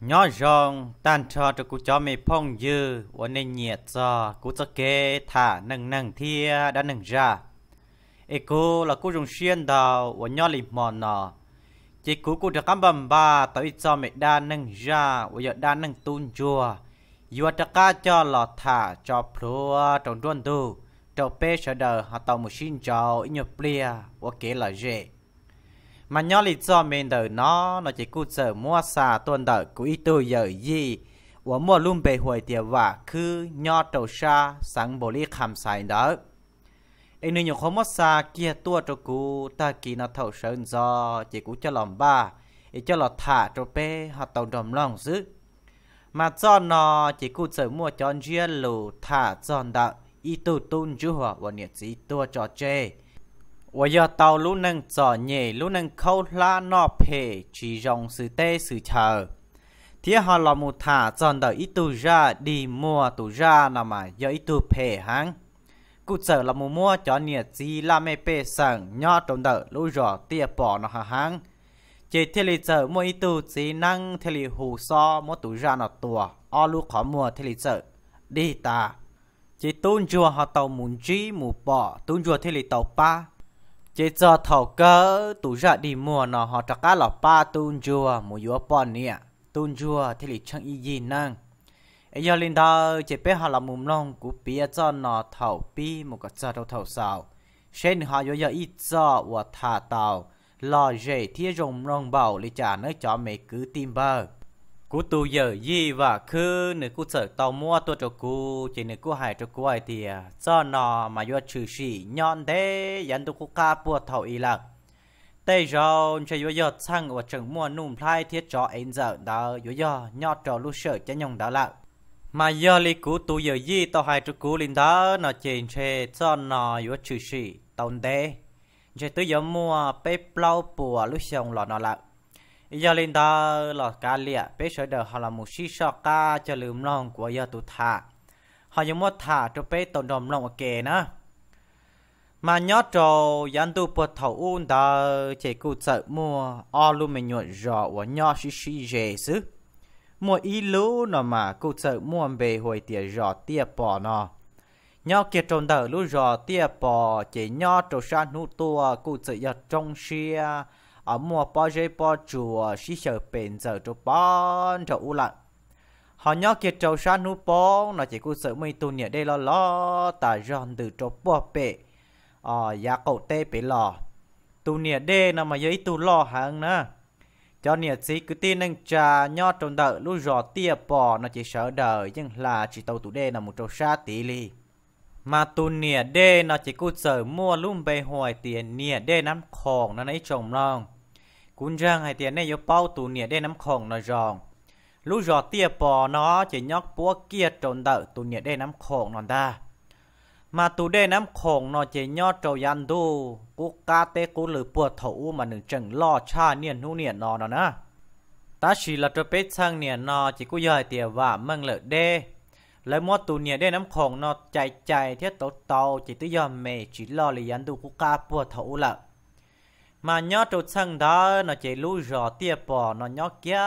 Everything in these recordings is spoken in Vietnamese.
nhỏ rong tan cho cho cú cho mẹ phong dư ở nên nhiệt cho cú cho kê thả nâng nâng thia đã nâng ra ê cô là cú dùng xuyên đào và nhỏ lì mòn nọ chỉ cú cú được cắm bầm ba tới cho mẹ đa nâng ra và giờ đa nâng tuôn chua vừa cho ca cho lọ thả cho plua trong đuôn đu, cho pê sợ đờ họ tàu một xin cho ít nhiều plia ở kế là dễ mà nhớ lý do mình đợi nó nó chỉ cú chờ mua xa tuần đợi của ít tư giờ gì và mua luôn bề hồi tiền và cứ nhớ đầu xa sáng bồ lý khám xài đó anh nên nhớ không mất xa kia tua cho cú ta kỳ nó thấu sơn do chỉ cú cho lòng ba ý cho lọt thả cho bê hoặc tàu đồm lòng dữ mà do nó chỉ cú chờ mua cho riêng lù thả cho đợi ý tu tôn chú hòa và nhiệt sĩ tua cho chê 我要到路能找你，路能靠拉那陪，只用是带是 chờ。thế họ là một thả dọn đợi ít tu ra đi mua tu ra là mà giờ ít tu phê cụ sở là mua mua cho nhiệt gì là mê pê sẵn nhỏ trong đợi lũ rõ tia bỏ nó hà hang chỉ thế lý sở mua ít tu chỉ năng thế lý hồ so mua tu ra nó tùa o lũ khó mua thế lý sở đi ta chỉ tuôn chùa họ tàu muốn chi mù bỏ tuôn chùa thế lý tàu pa chế cho thầu cơ tụ ra đi mua nó họ trả cá là ba tuôn chua một yếu bọn nè tuôn chua thì lịch chẳng y gì năng ấy giờ lên đó chế bé họ là mồm long của bia cho nó thầu bi một cái cho đầu thầu sao sen họ yếu giờ ít cho và thả tàu lo rể thiết rồng rồng bảo lịch trả nơi cho mấy cứ tìm bờ cú tu giờ gì và cứ nếu cú sợ tàu mua tôi cho cú chỉ nếu cú hại cho cú ấy thì à, do nó mà do trừ sĩ nhọn thế dẫn tôi cú ca bùa thầu y là tây rồi cho yo yo sang và chẳng mua nụm phai thiết cho anh giờ đó yo yo nhọn cho lu sợ cho nhông đó là mà do lý cú tu giờ gì tàu hại cho cú linh đó nó chỉ chê do nó do trừ sĩ tàu thế chỉ tôi giờ mua bếp lau bùa lúc xong lọ nó lại giờ lên đó là cá lịa bé sợ đờ họ là một xí sọ ca cho lùm lòng của giờ tụ thả họ những mất thả cho bé tổn đồng lòng ở kề nữa mà nhớ trò dân tu bật thầu un đó chỉ cụ sợ mua o luôn mình nhuận rõ và nhớ xí xí dễ chứ mua ý lú nó mà cụ sợ mua về hồi tiền rõ tia bỏ nó nhớ kia trộn đờ lú rõ tia bỏ chỉ nhớ trò san hú tua cụ sợ giật trong xe ở mua bao giấy bao chùa xí sờ bền giờ cho bón cho u lại họ nhớ kia trâu sa nu bón nó chỉ cô sợ mấy tu nhẹ đây lo lo ta giòn từ cho bao bệ ờ giá cậu tê bể lò tu nhẹ đê nó mà giấy tu lo hàng nữa cho nhẹ gì cứ tin anh trà nho trong đợi lúc giò tia bò nó chỉ sợ đời nhưng là chỉ tàu tụ đê là một trâu sa tí li mà tu nhẹ đê nó chỉ cô sợ mua lúc bề hoài tiền nhẹ đê nắm khổng nó lấy chồng lòng cún răng hay tiền này yếu bao tù nia đen nắm khổng nó giòn lú giò tia bò nó chỉ nhóc búa kia trộn đỡ tù nia đen nắm khổng nó ta mà tù đen nắm khổng nó chỉ nhóc trâu yan đu cú cá tê cú lử bùa thủ mà nửa chừng lo cha niên nu niên nó nó nè ta chỉ là trâu bếp sang niên nó chỉ cú dời tia và măng lợ đê lấy mua tù nia đen nắm khổng nó chạy chạy thiết tàu tàu chỉ tới giờ mẹ chỉ lo lì yan đu cú cá bùa thủ lợ mà nhớ trâu sân đó nó chỉ lú rò tia bò nó nhớ kia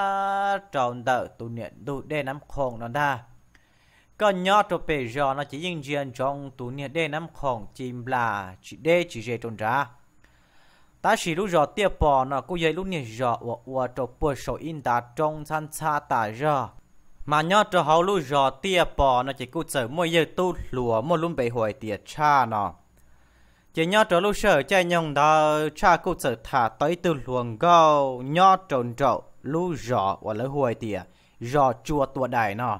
tròn đỡ tụ niệm đủ đê nắm khổng nó đa có nhớ trâu bể rò nó chỉ dinh diện trong tụ niệm đê nắm khổng chìm là chỉ đê chỉ dê trộn ra ta chỉ lú rò tia bò nó cũng dây lú niệm rò ủa ủa trâu bùa sổ in ta trong san xa tả rò mà nhớ trâu hầu lú rò tia bò nó chỉ cú chở môi dây tu lùa môi lún bể hồi tiệt cha nó chỉ nhớ trở lúc sợ chạy nhông đó cha cụ sợ thả tới từ luồng gâu nhớ trộn trộn lú rõ và lỡ hồi tìa rõ chua tua đài nó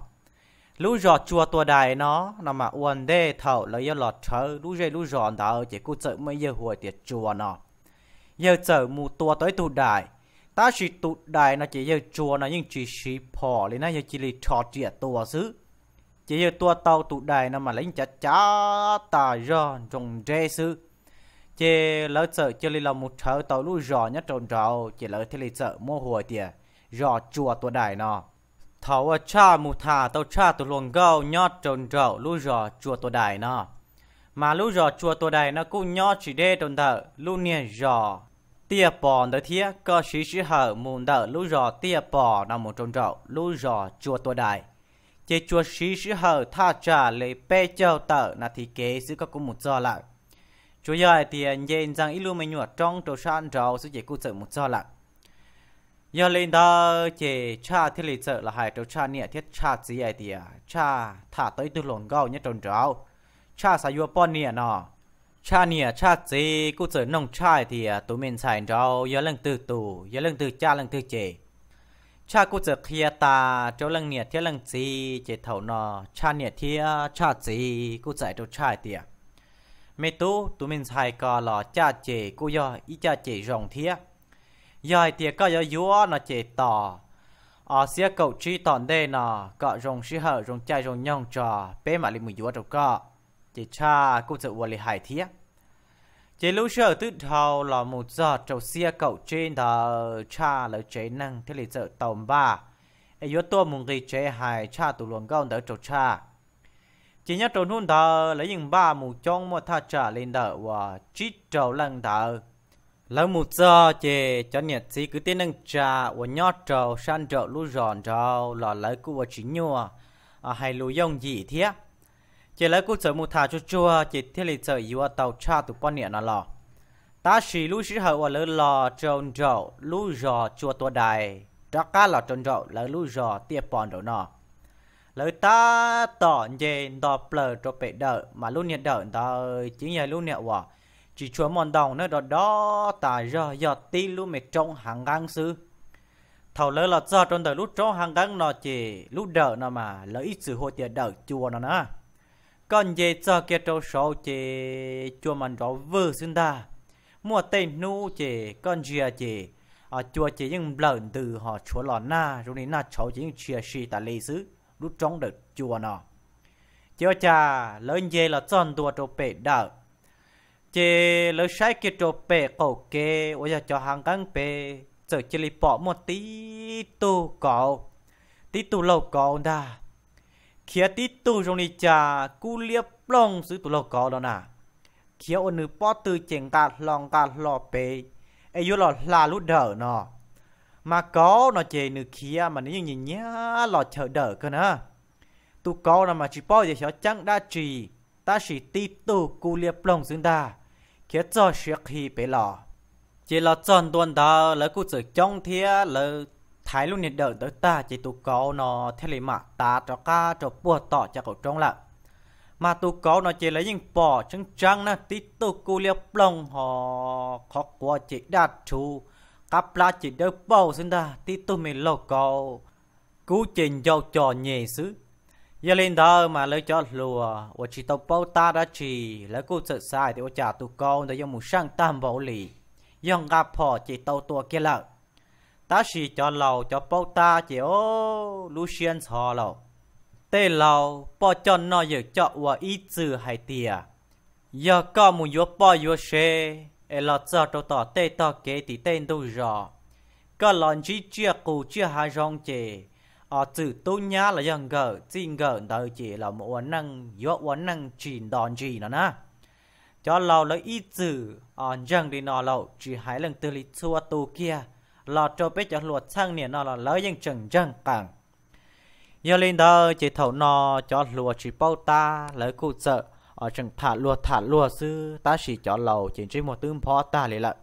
lú rõ chua tua đài nó nó mà uẩn đê thầu lấy giờ lọt thở lú dây lú rõ đó chỉ cụ sợ mấy giờ hồi tìa chua nó giờ sở mù tua tới tụ đài ta chỉ tụ đài nó chỉ giờ chua nó nhưng chỉ xì phò lên nó giờ chỉ lì trò trịa tua xứ chỉ như tua tàu tụ đài nó mà lính chặt chả tà rò trong rê sư chỉ lỡ sợ chỉ lòng một thở tàu lũ rò nhất tròn rào chỉ lỡ thế lì sợ mua hồ tiền rò chùa tua đài nó thảo cha mù thà tàu cha tụ luồng gâu nhót tròn rào lũ rò chùa tua đài nó mà lũ rò chùa tua đài nó cũng nhót chỉ đê tròn thở, lũ nia rò tia bò đó thía có sĩ sĩ hở mùn đỡ lũ rò tia bò nằm một tròn rào lũ rò chùa tua đài chế chuột sĩ sĩ hở tha trả lệ bê châu tờ là thì kế giữ các cũng một do lại chúa giờ thì à, nhìn rằng ít luôn mình nhọt trong trâu san rau sư chế cụ sợ một do lại giờ lên đó chế cha thiết lý sợ là hai trâu cha nè thiết cha gì ấy thì à, cha thả tới tư lồn gạo nhất trong rau cha sa yua pon nè nọ cha nè cha gì cụ sợ nông trai thì à, tụi mình xài rau giờ lần từ tù giờ lần từ cha lần từ chế cha cô giờ kia ta chỗ lăng nhiệt thế lăng gì chế thầu nọ cha nhiệt thế cha gì cô dạy cho cha tiệt mẹ tú tụi mình xài cò lò cha chế cô do ý cha chế rồng thế giờ tiệt có giờ vua nó chế tỏ ở ờ, xia cầu chi tòn đây nọ cọ rồng sư hở rồng chai rồng nhong trò bé mà li mùi vua đâu cọ chế cha cô giờ vua li hài thế chế lũ giờ tự thầu là một giờ trầu xe cậu trên thờ cha là chế năng thế là sợ tầm ba ai yếu tố mùng kỳ chế hài cha tụ luồng gạo đỡ trầu cha chỉ nhớ trầu nôn thờ lấy những ba mù trong một tha trả lên đỡ và chít trầu lần thờ lâu một giờ chế cho nhiệt sĩ cứ tiến năng cha và nhót trầu san trầu lũ giòn trầu là lấy của chính nhua à hay lũ dông gì thế chỉ lấy cú chở một thả cho chua chỉ thiết lịch chở yếu tàu cha tụ quan niệm nó lò ta chỉ lúc sĩ hậu lỡ lò tròn rậu lũ rò chua tua đài đó cá lò tròn rậu lỡ lũ rò tiệp bòn đồ nọ lỡ ta tỏ về đò plờ cho bệ đỡ mà lúc nhận đỡ ta chỉ nhờ lúc niệm hòa chỉ chúa mòn đồng nơi đó đó ta rò giọt tí lúc mệt trong hàng ngang sư thầu lỡ là do trong đời lúc trong hàng ngang nọ chỉ lúc đỡ nọ mà lỡ ít sự hỗ tiền đỡ chùa nó nữa còn về cho kia trâu sầu chị chùa mình đó vừa xuyên ta mua tên nu chị con dìa chị ở ờ, chùa chị những lần từ họ chúa lò na rồi nên na cháu chỉ những chia sẻ ta lấy xứ lúc trong được chùa nọ Chưa cha lớn về là tròn tua trâu bể đỡ chị lấy sai kia trâu bể cầu kê ôi giờ cho hàng căng bể giờ chỉ lấy bỏ một tí tu cầu tí tu lâu cầu ta kia tí tu trong đi chà cú liếp long sứ tụ lò có đó nà kia ôn nữ bó tư chèng gà lòng gà lò bê ấy vô lò là lút đỡ nọ mà có nó chè nữ kia mà nếu như nhìn nhá lò chờ đỡ cơ nè tu có là mà chỉ bó gì cho chẳng đa trì ta chỉ tí tu cú liếp long xứng ta kia cho shiếc hi bê lò chỉ là tròn tuần đó là cú chữ trong thia là thái luôn nhiệt đỡ tới ta chỉ tụ có nó theo lý mà ta cho ca cho bùa tỏ cho cậu trông lại mà tụ có nó chỉ lấy những bỏ chân trăng nó tí tụ cú liệp lòng họ khó quá chỉ đạt chú cặp lá chỉ đỡ bầu xin ta tí tụ mình lâu cầu cú trình dầu trò nhẹ xứ giờ lên đó mà lấy cho lùa và chỉ tàu bao ta đã chỉ lấy cú sợ sai thì ô trả tụ con để dùng một sang tam bảo lì dùng gặp họ chỉ tàu tua kia lợi ta chỉ cho lầu cho bao ta chỉ ô Lucian họ lầu tê lầu bỏ cho nó giờ cho và ít chữ hay tiề giờ có một yếu bỏ yếu xe e là cho tao tỏ tê tỏ kế thì tên đâu rõ có lần chỉ chia cụ chia hai dòng chè ở chữ tu nhá là dân gờ xin gờ đời chỉ là một vấn năng yếu vấn năng chìm đòn gì nữa nè cho lầu lấy ít chữ ở dân đi nọ lầu chỉ hai lần từ lịch chua tu kia lò trâu biết cho luộc sang nè nó là lỡ những trận chân càng giờ lên đó chỉ thấu nó cho luộc chỉ bao ta lấy cụ sợ ở trận thả luộc thả luộc sư ta chỉ cho lầu chỉ chỉ một tương phó ta lại lại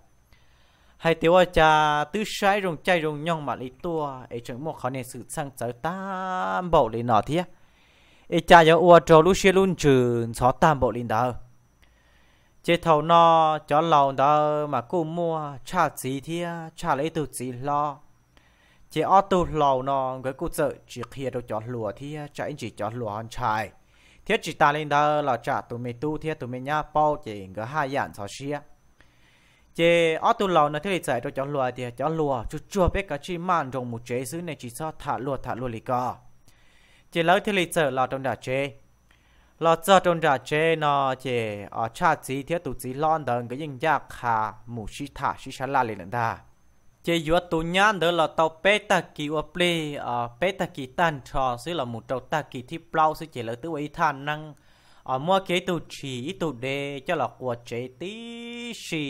hay tiêu ở cha tứ sai rồng chay rồng nhong mà lấy tua ấy chừng một khó nên sự sang tới ta bảo lên nó thế ấy cha giờ ua trâu lúc xe luôn chừng xóa tam bộ lên đó chế thầu nó cho lòng đó mà cô mua trả gì thì trả lấy từ gì lo chế ở từ lòng nó với cô sợ chỉ khi đâu cho lúa thì anh chỉ cho lùa hòn chạy thiết chỉ ta lên đó là trả tụi mình tu thiết tụi mình nhá bao chỉ cái hai dạng sao xia chế ở từ lòng nó thiết chạy đâu cho lùa thì cho lùa chú chua biết cả chi man rồng một chế xứ này chỉ cho thả lùa thả lùa lì co chế lấy thiết lý sợ là trong đà chế ลอจอตรงจาเจนอเจอชาติีเทียตุจีลอนเดินก็ยิ่งยากคาหมู่ชิตาชิชลาเลยนั่นดาเจยวตุญานเดินลอเตาเปตะกิวเปลี่เปตะกิตันชอซึ่งลอมู่เตตะกิที่เปล่าซึ่งเจลอตัวอีทานนั่งื่อเกิดตุฉีตุเดจะลอกวัวเจตีชี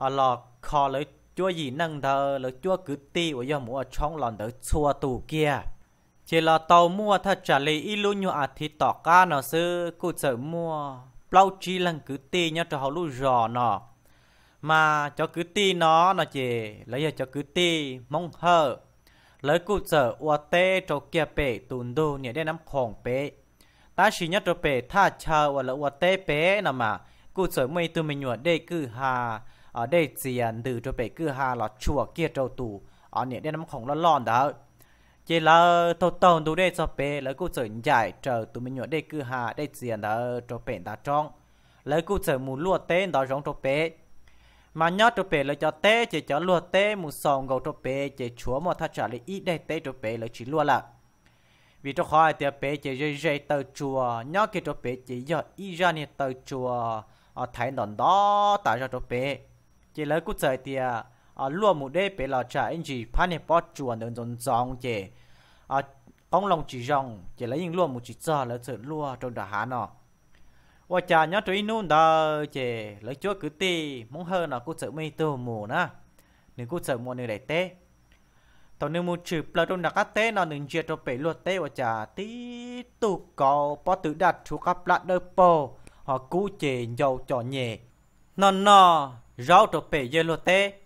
ออหลอคอเลยจัวยีนั่งเดินเลยจัวกึตีว่าย่อหมัวช่องหลอนเดินชัวตูเกีย chỉ là tàu mua thật trả lời ít luôn nhau à thì tỏ ca nó sư cụ sợ mua bao chi lần cứ ti nhá cho họ lu rò nó mà cho cứ ti nó nó chỉ lấy giờ cho cứ ti mong hờ lấy cụ sợ ua tê cho kia bể tùn đồ nhẹ đến nắm khổng bể ta chỉ nhớ cho bể tha chờ ua là ua tê bể nè mà cụ sợ mây tụi mình nhuận đây cứ hà ở đây tiền từ cho bể cứ hà là chùa kia trâu tù ở nhẹ đến nắm khổng nó lon đó chỉ là thâu tông đủ để cho bé lấy cụ trở giải chờ tụi mình nhỏ để cứ hạ để diện đó cho bé đã trong lấy cụ trở mù lúa tên đó giống cho bé mà nhớ cho bé lấy cho tê chỉ cho lúa tê mù sòng gầu cho bé chỉ chúa mà thắt trả lại ít để tê cho bé lấy chỉ lúa là vì cho khỏi thì bé chỉ dây dây tờ chùa nhớ kia cho bé chỉ giờ ít ra nè tờ chùa ở thái đòn đó tại cho cho bé chỉ lấy cụ trở thì à à luôn một đế bé là trả anh chị phát hiện bót chuồn đơn dòng dòng chè à con lòng chỉ rong chỉ lấy những luôn một chỉ cho là sự lua trong đà hà nọ và chả nhớ tới nôn đó chè lấy chúa cứ ti muốn hơn nó cô sợ mi tô mù na nếu cô sợ mua nên để tế tao nếu muốn chụp là trong đà cá tế nó đừng chia cho bé luôn tế và chả tí tu có bót tự đặt chú cặp lát đơ po họ cú chè dầu cho nhẹ nó nó rau cho bé dơ luôn tế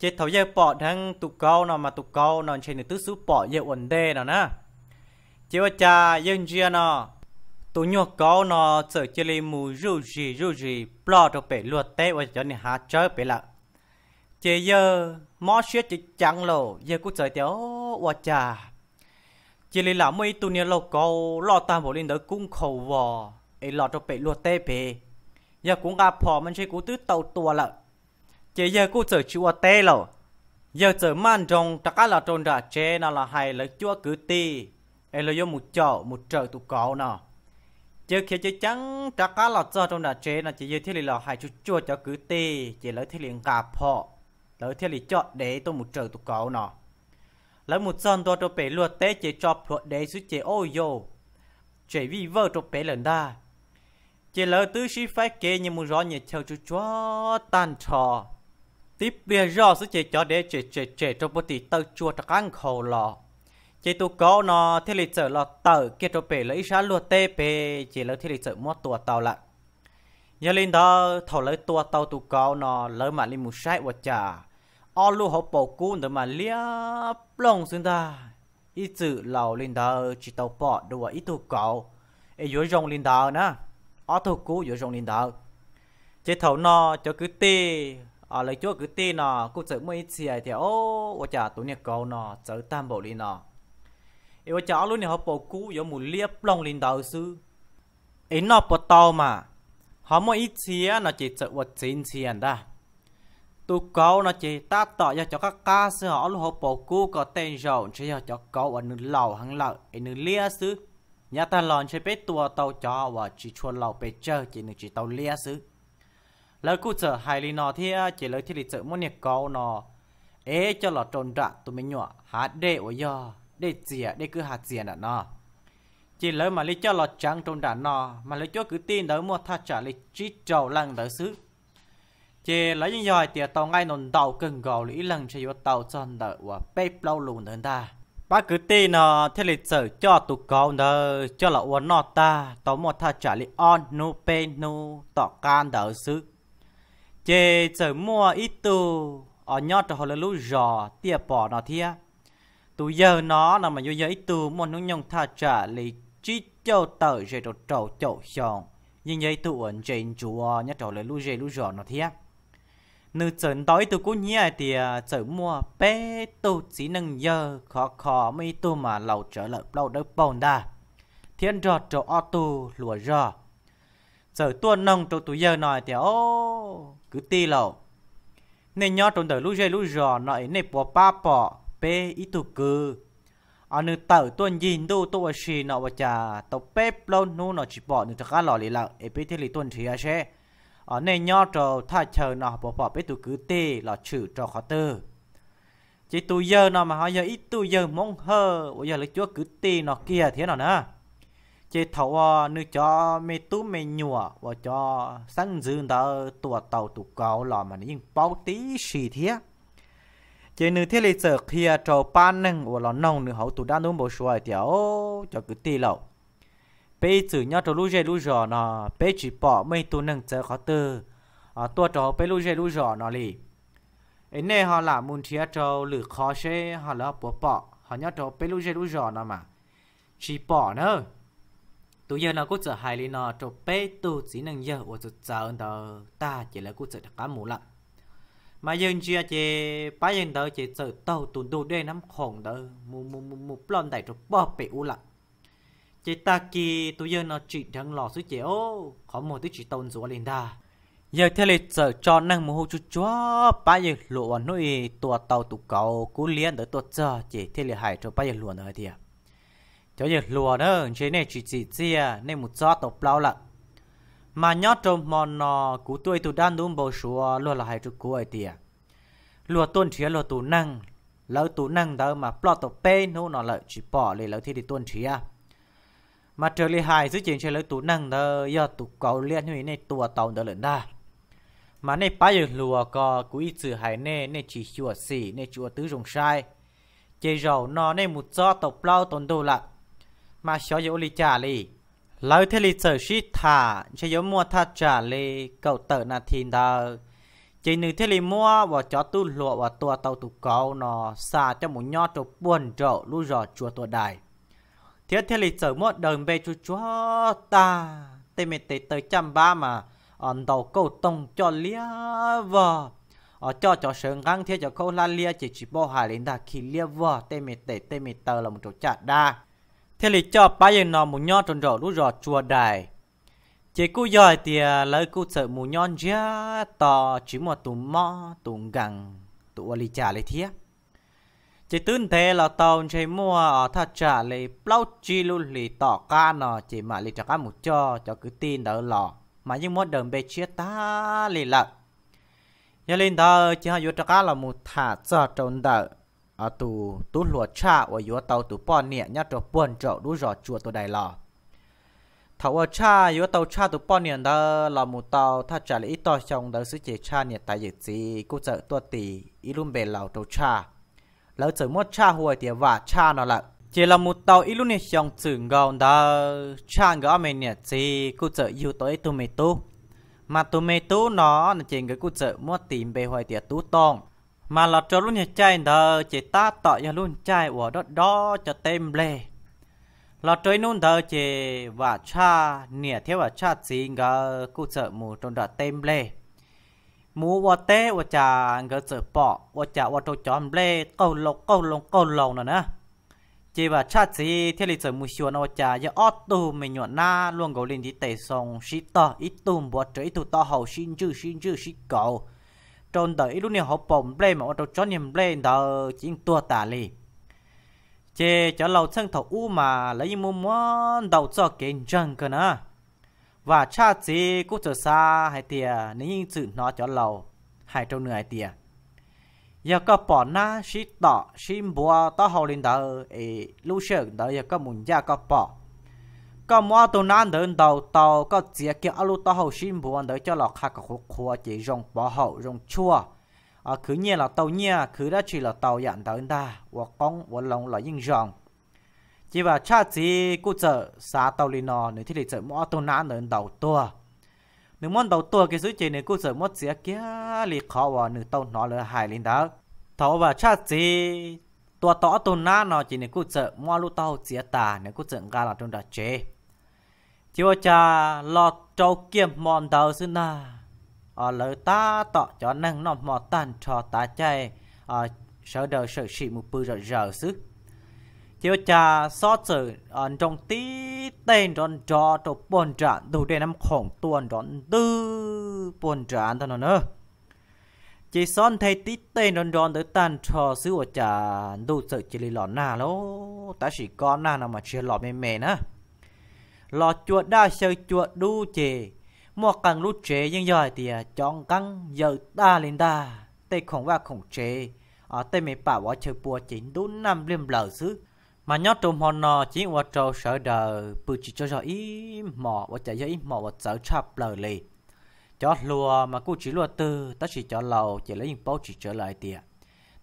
chế thấu giờ bỏ thằng tụ câu nó mà tụ câu nó trên tứ số bỏ giờ ổn đề nó nè chế cha dân gia nó tụ nhọ câu nó sợ chơi lên mù rù gì rù gì bỏ cho bể luật té và cho nên hạ chơi bể lợ, chế giờ mó xuyết chỉ chẳng lộ giờ cũng sợ tiểu và cha chế lên là mấy tụ nhà lâu câu lo tam bộ lên đỡ cũng khẩu vò ấy lo cho bể luật té bể giờ cũng gặp họ mình sẽ cũng tứ tàu tua lợ chỉ giờ cô sợ chua tê lò giờ sợ man trong tất cả là trôn ra chê nó là hay là chua cứ ti em là do một chỗ một trời tụ cậu nọ chứ khi chứ chẳng tất cả là do trôn ra chê nó chỉ giờ thế là hay chua chua cho cứ ti chỉ lấy thế liền cà phọ lấy thế liền chọn để tôi một trời tụ cậu nọ lấy một son tôi tôi bể luật tế chỉ cho luật để suy chế ô yo chỉ vì vợ tôi bể lần đa chỉ lỡ tứ sĩ phải kê như một rõ nhiệt theo chú chúa tan trò tiếp bia rõ sẽ chế cho để chế chế chế trong bố tí tàu chua cho căng khổ lọ chế tu có nó thế lịch sử lọ tàu kia cho bể lấy ra lùa tê bể chế lấy thế lịch sử mua tùa tàu lại nhớ linh đó thầu lấy tùa tàu tu có nó lấy mà linh một sai và chả ô lu họ bỏ cún để mà lia plong xuống ta ít chữ lầu linh đó chỉ tàu bỏ đồ ít tu có ấy dối rong linh đó nè ô tu cú dối rong linh đó chế thầu nó cho cứ tê à lấy chỗ cứ tin nọ cũng sợ mấy chia thì ô ô chả tụi nè cầu nọ sợ tam bộ đi nọ yêu chả luôn này họ bộ cũ giống một liếp long lên đầu sư ấy nọ bộ tàu mà họ mỗi ít chia nó chỉ sợ vật chín anh ta, tụ cầu nó chỉ ta tỏ ra cho các ca sư họ lúc họ bộ cũ có tên rậu chỉ cho cho cầu ở nửa lầu hàng lầu, ở nửa lia sư nhà ta lòn chơi bé tua tàu cho và chỉ chuồn lầu bé chơi chỉ nửa chỉ tàu lia sư lỡ cụ sở hai lý nọ thì à, chỉ lỡ thì lịch sử muốn nhiệt cầu nọ, ế cho lọ trồn trạ tụi mình nhỏ hạt đệ ở do để dìa để cứ hạt dìa đã nọ, chỉ lỡ mà lý cho lọ trắng trồn trạ nọ, mà lý cho cứ tin đỡ mua tha trả lý trí trầu lăng đỡ xứ chỉ lỡ như vậy thì tàu ngay nồn tàu cần gò lý lăng cho vô tàu tròn đỡ và bếp lâu lùn hơn ta ba cứ tin nọ à, thế lịch sử cho tụ cầu nè cho lọ uốn nọ ta tàu mua tha trả lý on nu pe nu tọ can đỡ xứ chê chở mua ít tu ở nhót cho họ là lũ giò tiệp bỏ nó thia tu giờ nó là mà vô giờ ít tu mua nó nhông tha trả lý chỉ cho tờ dễ đồ trầu chậu xong nhưng giấy tu ẩn trên chúa nhát trầu là lũ dễ lũ giò nó thia nữ trần tối tu cũng nhia thì chở mua bé tu chỉ nâng giờ khó khó mấy tu mà lầu trở lợi lâu đỡ bồn đa thiên trò trầu ô tu lùa giò sở tuôn nông trong tuổi giờ nói thì ô cứ tì lầu nên nhớ trong đời lũ dây lũ giò nói nè bỏ ba bỏ bê ít ờ, tụ cư ở nơi tàu tuần nhìn đâu tôi xì nọ và chả tàu bếp lâu nu nọ chỉ bỏ nữa cho cá lò lì lợ ép bê thế lì tuần thì à xe ở ờ, nơi nhớ trâu tha chờ nọ bỏ bỏ bê tụ cư tì là chữ cho khó tư chỉ tụ giờ nọ mà họ giờ ít tụ giờ mong hơ bây giờ lấy chúa cứ tì nọ kia thế nọ nữa chế thầu ờ, nữ cho mê tú mê nhùa và cho sáng dương đó tùa tàu tụ cầu lò mà những bao tí xì thế chế nữ thế lịch sử kia cho ban nâng và lò nông nữ hậu tụ đa nông bộ xuôi tiểu cho cứ tì lậu bây giờ nhớ cho lũ dê lũ giò nó bây chỉ bỏ mê tú nâng chờ khó tư à tua cho bây lũ dê lũ giò nó lì ấy nè họ là muốn chia cho lử khó xe họ là bỏ bỏ họ nhớ cho bây lũ dê lũ giò nó mà chỉ bỏ nữa tu giờ nó cũng sợ hai lý nó cho bé tu chỉ năng giờ và cho sợ anh ta chỉ là cũng sợ cả mù lắm mà dân chia chỉ ba dân đó chỉ sợ tàu tuần tu đây nắm khổng đó mù mù mù mù plon đại cho bỏ bể u lắm chỉ ta kỳ tu giờ nó chỉ đang lò suy chéo có một thứ chỉ tồn rủa lên ta giờ theo lịch sở cho năng mù hô chút chúa ba giờ lụa nuôi tua tàu tụ cầu cú liên tới tua chờ chỉ theo lịch hải cho ba giờ lụa rồi thì à cho như lùa đó chế này chỉ chỉ chia à, nên một gió tộc lao lận mà nhót trong mòn nò cú tôi tụ đan đúng bầu số luôn là hai chục cú ấy tiệt lùa tuân chia lùa tụ năng lỡ tụ năng đó mà plot tộc pe nó nó lợi chỉ bỏ lấy lỡ thì thì tuân chia mà trở lại hai dưới chuyện chơi lỡ tụ năng đó do tụ cầu liên huy này tụ tàu đó lớn đa mà này bá giờ lùa có cú ý chữ hai nè nè chỉ chùa xỉ nè chùa tứ dùng sai chơi giàu nó nè một gió tộc lao tồn đồ lặng mà cho dấu lì trả lì lời thế lì sở sĩ thả cho dấu mua tha trả lì cậu tờ nà thìn đờ chỉ nữ thế lì mua và cho tu lụa và tua tàu tụ cầu nó xa cho một nho trộn buồn rộ lu rò chùa tua đài thế thế lì sở mua đường về chú chúa ta tê mệt tê tới trăm ba mà ẩn đầu câu tông cho lia vờ ở cho cho sơn găng thế cho câu la lia chỉ chỉ bao hải đến đà khi lia vờ tê mệt tê tê mệt tờ là một chỗ chặt đa thế lý cho ba giờ nọ mù nhon tròn rõ lúc rõ chùa đài chỉ cú giỏi thì à, lời cú sợ mù nhon ra to chỉ một tụ mò tụ gần tụ lì trả lấy thiếp chỉ tương thế là tàu chơi mua ở thật trả lì plau chi luôn lì tỏ ca nọ chỉ mà lì trả ca một cho cho cứ tin đỡ lò mà nhưng muốn đừng bê chia ta lì lợn giờ lên đó chỉ hai vô trả ca là một thả cho trốn đỡ à tu tu lùa cha và yếu tàu tu bò nè nhát cho buồn trậu đu rọ chùa tù đầy lò thảo ở cha yếu tàu cha tu bò nè đó là một tàu tha trả lấy to trong đó sự chế cha nè tại dự gì cô sợ tu tì ý luôn bề lào tàu cha lỡ chở mất cha hồi thì vả cha nó là chỉ là một tàu ít lúc này trong chữ ngon đó cha gạo mình nè gì cô chợ yêu tới tu mày tu mà tu mày tu nó là chỉ người cô chợ mua tìm bề hoài tiệt tu tông mà lọt cho luôn nhà trai đờ chỉ ta tọt nhà luôn trai của đó đó cho tem lề lọt trời nôn đờ chỉ và cha nỉa theo và cha gì ngờ cô sợ mù trong đó tem lề mù và té và cha ngờ sợ bỏ và cha và tôi chọn lề câu lộc câu lộc câu lộc nữa nè chỉ và cha gì theo lịch sử mù xuân và cha giờ ót tu mình nhọn na luôn gấu lên thì tẩy sòng xí to ít tu bỏ trời tu to hầu xin chữ xin chữ xin cầu trôn đời lúc này hộp bổm ble mà trâu chó niệm ble đó chính tua tả lì chê cho lâu chân thầu u mà lấy mua món đầu cho kiến chân cơ nữa và cha chị cũng chờ xa hay tiề nếu như chữ nó cho lâu hay trâu nửa hay tiề giờ có bỏ na xí tỏ xí bùa tao hầu lên đó ấy lúc sớm đó giờ có muốn ra có bỏ có mua tàu nan đơn tàu tàu có chia kia alu tàu hậu xin buồn để cho lọc khác khu khoa chỉ rong bảo hậu rong chua à cứ nhiên là tàu nha cứ đã chỉ là tàu dạng đơn ta và con và lòng là yên rong chỉ và cha chỉ cụ chợ xa tàu lì nò nếu thì để chợ mua tàu nan đơn tàu tua nếu muốn tàu tua cái số chỉ nếu cụ chợ mua chia kia lì khó và nếu tàu nó là hại lên đó tàu và cha chỉ tua tỏ tàu nan nó chỉ nếu cụ chợ mua lu tàu chia tà nếu cụ chợ ra là trong đó chế chúa cha lọt trâu kiếm mòn đầu xin à ở lỡ ta tọ cho năng nó mò tan cho ta chạy ở sở đời sở sĩ một bữa rồi giờ xứ. chiều cha xót sự ở trong tí tên trong trò trong bồn trạng đủ để năm khổng tuần trong tư buồn trạng thôi nữa chỉ son thấy tí tên trong tròn tới tan trò xứ của cha đủ sự chỉ lì lọ na lố ta chỉ có nà nào mà chưa lọ mềm mềm á lọ chuột đa sơ chuột đu chề mua càng lúc chế nhưng giờ thì chọn căng giờ ta lên ta tê khổng và khổng chế ở ờ, tê mẹ bảo ở chơi bùa chín đúng năm liêm lở xứ mà nhớ trùm hồn nò chỉ ở trâu sợ đờ bự chỉ cho cho ý mỏ và chạy cho ý mỏ và sợ chập lở lì cho lùa mà cô chỉ lùa tư ta chỉ cho lầu chỉ lấy những bao chỉ trở lại tiệt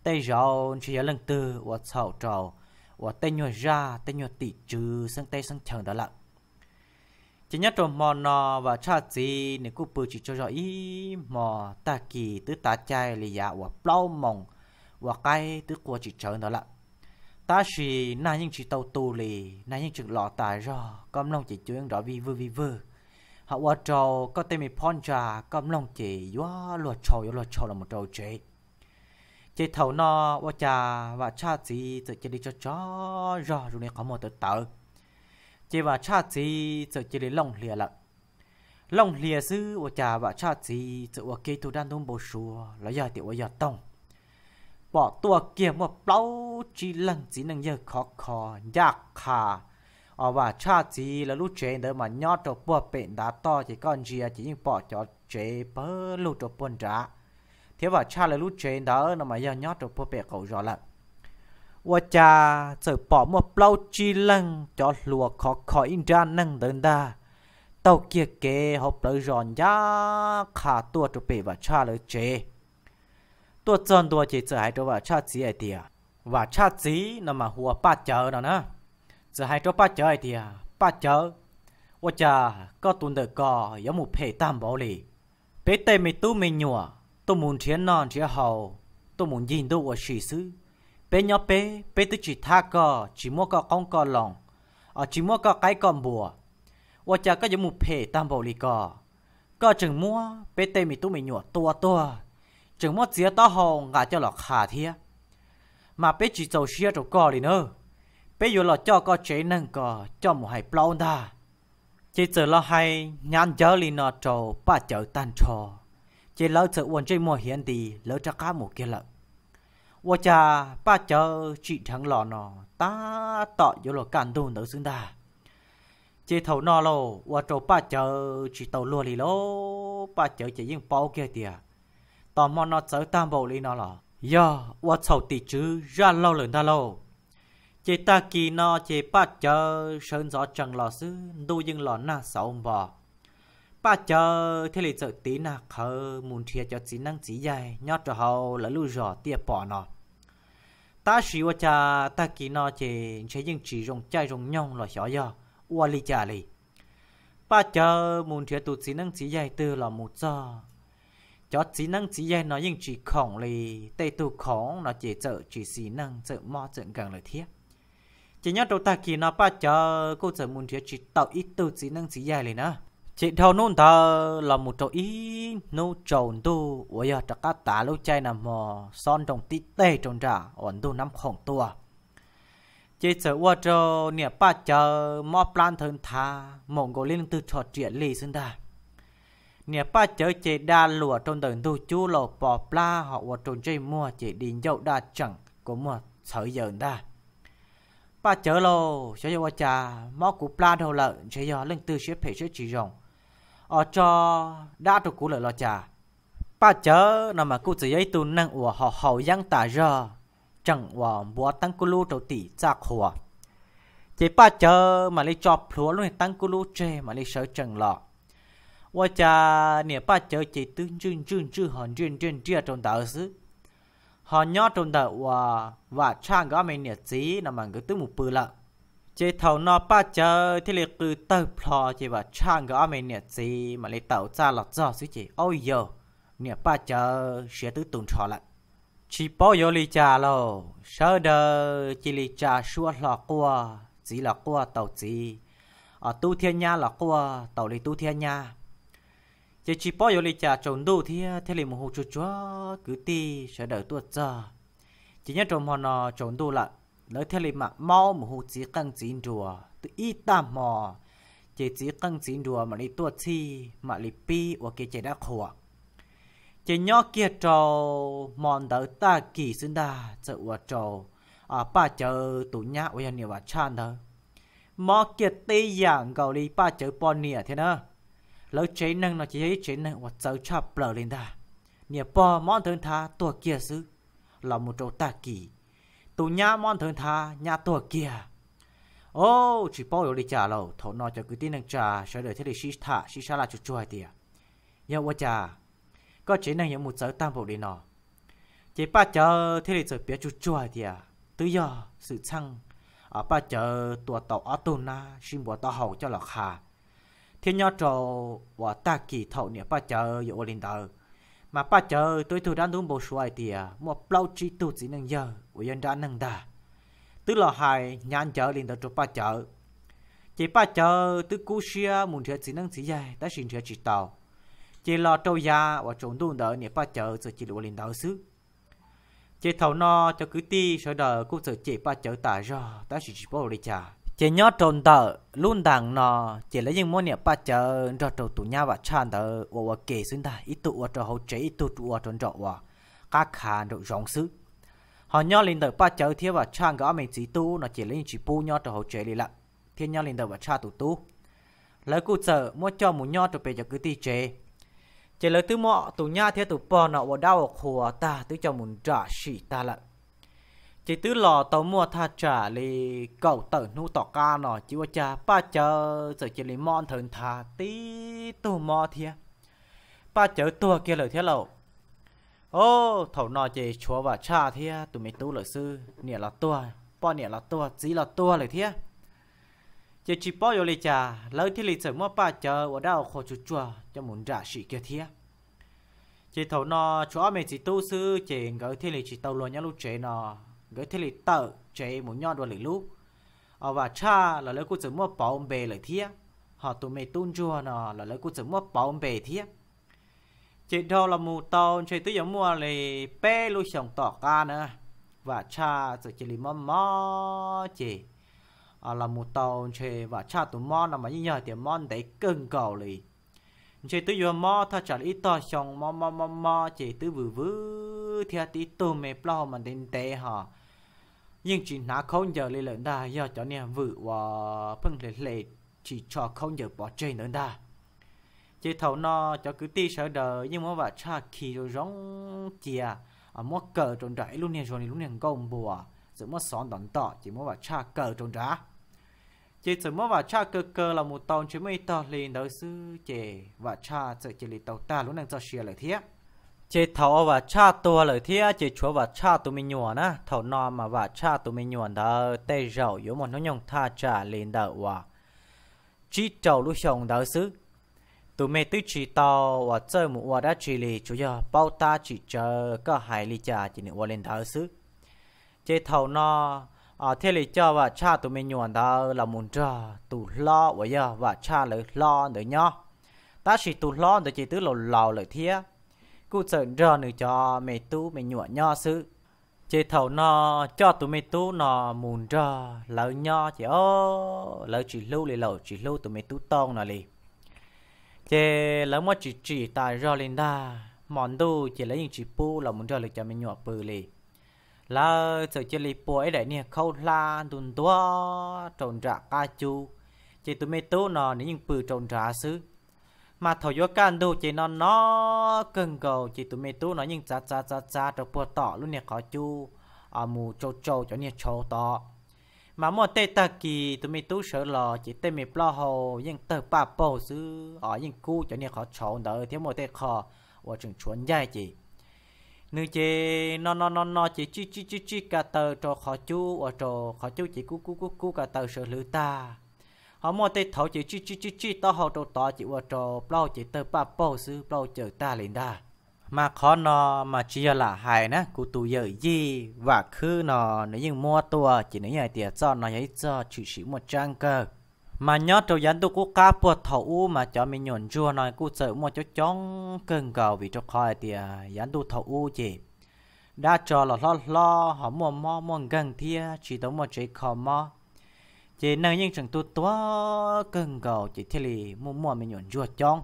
tê rau chỉ ở lần tư và sầu trầu và tê nhồi ra tê nhồi tỉ trừ sang tê sang chẳng đó lặng chỉ nhất trong mò nò và cha gì nếu cũng bự chỉ cho cho ý mò ta kỳ tứ ta chay lì dạ và plau mỏng và cay tứ qua chỉ chờ đó là ta chỉ na những chỉ tàu tù lì na những chừng lọ tài rồi cầm lòng chỉ chuyện đó vi vư vi vư họ qua trâu có tên mình pon trà cầm lòng chỉ gió luật trâu gió luật trâu là một trâu chế chế thầu no qua trà và cha gì tự chỉ đi cho chó rồi rồi này có một tự tự chỉ và cha gì giờ chỉ để lòng lìa lận lòng lìa sư và cha và cha gì giờ và kia tôi đang đông bồ sùa là giờ thì và giờ tông bỏ tua kia một lâu chỉ lần chỉ năng giờ khó khó nhạc khà, ở và cha gì là lúc trẻ đỡ mà nhót cho bùa bệnh đã to chỉ con gì chỉ những bỏ cho trẻ bơ lúc cho buồn trả thế và cha là lúc trẻ đỡ nó mà giờ nhót cho bùa bệnh cậu rõ lận ว่าจะจะปอมว่าเปล่าจีลังจอหลัวขอขออินดานั่งเดินได้เต้าเกียเกเขาเปล่าร้อนยาขาตัวจะเปว่าชาเลยเจ ตัวจนตัวเจจะหายตัวว่าชาจีไอเดียว่าชาจีนั่นมาหัวป้าเจอนะนะ จะหายตัวป้าเจอไอเดีย ป้าเจอว่าจะก็ตุนเดก็ยมุเพตามบอลีเปเตไม่ตู้ไม่หนัวตัวมุนเทียนนอนเทียเฮาตัวมุนยินตัวว่าชีซื้อ bé nhỏ bé bé tôi chỉ tha cò chỉ mua cò con cò lòng ở chỉ mua cò cái con bùa và cha có giống một phe tam bảo lì cò co chừng mua bé tê mì tôi mì nhọ tua tua chừng mua chia to hồng ngã cho lọ khả thia mà bé chỉ dầu xia trâu cò đi nữa bé vừa lọ cho co chế nâng co cho một hai plau ta chỉ giờ lo hay nhăn chớ lì nọ trâu ba chợ tan trò chỉ lỡ sợ uốn chơi mua hiền đi lỡ cho cá một kia lợn 我家把这几天了呢，大到有了感动都真的。chỉ thầu nó lo, và trâu ba chợ chỉ tàu lúa lì lo, ba chợ chỉ những bao kia tiệt. Tò mò nó chở tam bộ lì nó lo. Yo, và thầu tỷ chứ ra lâu lần ta lo. Chỉ ta kỳ nó chỉ ba chợ sơn gió chẳng lo sư, đu nhưng lo na sáu bò. Ba chợ thế lì chợ tí na khờ muốn thiệt cho chỉ năng chỉ dài, nhót cho hầu là lưu rõ tiệt bỏ nó ta chỉ ว่าจะตากีนอเจใช้ยังจีรงใจรงยองหล่อเสียยอวลิจาลีป้าเจอมูลเทียตุสีนังสีใหญ่ตือหล่อมูจอจอดสีนังสีใหญ่นอยังจีของเลยเตตุของนอเจเจอจีสีนังเจอมอเจอกันเลยเทียจะยัดตัวตากีนอป้าเจอกูเจอมูลเทียจีเต่าอีตุสีนังสีใหญ่เลยนะ chị thâu nôn thơ là một chỗ ý nô trồn tu ôi giờ chắc cá tá lâu chay nằm mò son trồng tí tê trồng trả ổn tu năm khổng tua chị sợ qua trò nè ba chờ mò plan thân tha mộng gỗ liên tư trò chuyện lì xin đà nè ba chờ chị đa lùa trong tầng tu chú lò bò pla họ qua trồn chơi mua chị đi dậu đa chẳng của mua sợ giờ đa ba chờ lô sẽ cho qua trà mò củ pla đầu lợn sẽ do lên tư xếp hệ sẽ chỉ rồng ở ờ, cho đã trụ cú lợi lo chả ba chớ nó mà cú chỉ ấy tu năng của họ hậu giang tả ra chẳng của búa tăng cú lu trâu tỷ giặc hòa chỉ ba chớ mà lấy cho phúa luôn tăng cú lu chê mà lấy sợ chẳng lọ và cha nè ba chớ chỉ tư chun chun chun hòn chuyên chuyên chia à trong tàu xứ họ nhớ trong tàu và và trang gõ mình nè gì là mà cứ tư một bự lợn chỉ thầu nó ba chờ thì liệt cứ tơ phò chỉ và trang gõ mình nè gì mà lấy tàu ra lọt gió chứ chỉ ôi giờ nè ba chờ sẽ tứ tuần trò lại chỉ bao giờ lý trả lo sợ đờ chỉ lý trả suốt lọ qua chỉ là qua tàu gì ở tu thiên nha là qua tàu lý tu thiên nha chỉ chỉ bao giờ lý trả trồng đủ thì thế lý một hồ chúa cứ ti sợ đợi tuột giờ chỉ nhớ trồng họ nó trồng đủ lại nói theo lời mà mau mà hụt chỉ căng chín rùa tự y ta mò chỉ chỉ căng chín rùa mà đi tua chi mà đi pi và cái chỉ đã khổ chỉ nhỏ kia trò mòn đỡ ta kỳ xin đa chợ và trò à ba chợ tủ nhã và nhiều và chan thôi mò kia tây giang gầu đi ba chợ bọn nè thế nữa lỡ chế năng nó chỉ chế năng và chợ chập lỡ lên đa nè bò mòn thân tha tua kia xứ là một trâu ta kỳ tụ nhà mon thường tha nhà tổ kia ô chỉ bao giờ đi trả lâu thổ nói cho cứ tin năng trả sẽ đợi thế thì xí thả xí xa là chuột chuột tiệt nhau quá trả có chỉ năng những một sở tam bộ đi nọ chỉ ba chờ thế thì sợ biết chuột chuột tiệt tự do sự chăng ở ba chờ tua tàu ở tù na xin bỏ tàu hậu cho lọc hà thiên nhau trò và ta kỳ thậu niệm ba chờ dụ linh đời mà ba chờ tôi thu đan đúng bộ xoay thì một lâu chi tu chỉ nâng giờ của dân đã nâng đà tức là hai nhàn chờ liền tới chỗ ba chờ chỉ ba chờ tức cú xia muốn thiệt chỉ nâng chỉ dài đã xin thiệt chỉ tàu chỉ lo trâu già và trộn đun đỡ nhẹ ba chờ rồi chỉ lụa liền đầu xứ chỉ thầu no cho cứ ti sợ đờ cũng sợ chỉ ba chờ tả do đã xin chỉ bao đi chả chỉ nhớ trộn tờ luôn đằng nọ chỉ lấy những món niệm ba chờ cho trộn tụ nhau và chan tờ và và kể xin ta ít tụ và trộn hậu chế ít tụ tụ và trộn trộn và các khả độ rộng xứ họ nhớ lên tờ ba chờ thiếu và chan gõ mình chỉ tu nó chỉ lấy chỉ pu nhớ trộn hậu chế đi lận thiên nhớ lên tờ và cha tụ tu lấy cụ sợ mua cho một nhớ trộn về cho cứ ti chế chỉ lấy tư mọ tụ nhau thiếu tụ bò nọ và đau khổ ta tứ cho muốn trả sĩ ta lận chỉ tứ lò tàu mua tha trả li cậu tử nu tỏ ca nọ chỉ qua cha ba chờ giờ chỉ li mòn thần thà tí tu mò thia ba chờ tua kia lời thế lậu ô thầu nọ chỉ chúa và cha thia tụi mình tu lời sư nịa là tua bao nịa là tua chỉ là tua lời thia chỉ chỉ bao giờ li cha lời thế li sợ mua ba chờ ở đâu khổ chúa chua cho muốn trả sĩ kia thia chỉ thầu nọ chúa mình chỉ tu sư chỉ ngỡ thế li chỉ tàu luôn nhá lúc chế nọ gửi thế lì tờ chế một nhon đuôi lì lú ở ờ, và cha là lấy cô chữ mua bảo ông bề lời thiê họ tụi mày tuôn chua nó là lấy cô chữ mua bảo ông bề thiê chế đó là mù tàu chế tới giống mua lì pe lu sòng tỏ ca nữa và cha rồi chế lì mò mò chế à, ờ, là một tàu chế và cha tụi mò nằm mà như nhờ thì mò để cưng cầu lì chế tới vừa mò tha chả ít tỏ sòng mò mò mò mò chế tới vừa vừa thì tí tụi mày plau mà đến tệ họ nhưng chỉ ná không giờ lên lần đa do cho nên vự và phân lệ lệ chỉ cho không giờ bỏ chơi lần đa chỉ thấu no cho cứ ti sợ đời nhưng mà và cha kỳ rồi giống chìa à mua cờ tròn rẫy luôn nè rồi luôn nè công bùa rồi mua sòn đón tọ chỉ mua và cha cờ tròn rã chỉ chỉ mua và cha cờ cờ là một tàu chỉ mấy tàu liền đầu sư chè và cha chỉ chỉ liền tàu ta luôn nè cho xia lại thiết chị thọ và cha tua lời thia chị chúa và cha tụi mình nhuận á thọ no mà và cha tụi mình nhuận đó tê rầu yếu một nó nhung tha trả liền đỡ và chị trầu lúc chồng đỡ xứ tụi mình tư chỉ tàu và chơi một và đã chỉ lì chú giờ bao ta chỉ chờ có hai lì trả chỉ nữa lên đỡ xứ chị thọ no à thế lì cho và cha tụi mình nhuận đó là muốn chờ tụi lo và giờ và cha lời lo nữa nhá ta chỉ tụi lo để chị tứ lầu lầu lời thia Cô sợn rò nữa cho mẹ tú mẹ nhụa nho sư. chế thầu nó cho tụi mẹ tú nó mùn rò lỡ nho chế ô. Lỡ chỉ lưu lì lỡ chỉ lưu tụi mẹ tú tông nó lì. chế lỡ mò chỉ chỉ tài rò lên đà. Mòn đu chế lấy những chỉ bu là mùn rò lực cho mẹ nhụa bự lì lỡ sự chế lì bùi đấy nè khâu la tuần tua trồn rạ ca chu chỉ tụi mày tu nó những bự trồn rạ xứ mà thổi gió can đồ chỉ nó nó cần cầu chỉ tụi mày tu nó nhưng cha cha cha cha cho bùa tỏ luôn nè khó chu ở mù châu châu cho nè châu tỏ mà mua tê ta kỳ tụi mày tu sợ lò chỉ tê mày lo hồ nhưng tờ ba bầu sư ở nhưng cu cho nè khó châu đỡ thiếu mua tê khó và chừng chuẩn dài chỉ nữ chị nó nó nó nó chỉ chi chi chi chi cả tờ cho khó chu ở chỗ khó chu chỉ cu cu cu cu cả tờ sợ lừa ta họ mua tay thấu chỉ chi chi chi chi tao họ trâu tao chỉ qua trâu bao chỉ tơ ba bao xứ bao chở ta lên đà mà khó nó mà chỉ là hài nè cụ tụ giờ gì và cứ nó nếu như mua tua chỉ nếu như tiền cho nó ấy cho chữ sĩ một trang cơ mà nhớ trâu dẫn tôi cũng cá bột thầu mà cho mình nhổn chua nói cụ sợ mua cho chóng cần cầu vì cho khỏi tiền dẫn tôi thầu chỉ đã cho lo lo lo họ mua mua mua gần thia chỉ tống một chế khó mua chỉ nâng những chẳng tu tua cần cầu chỉ thiết lì mua mua mình nhuận ruột trong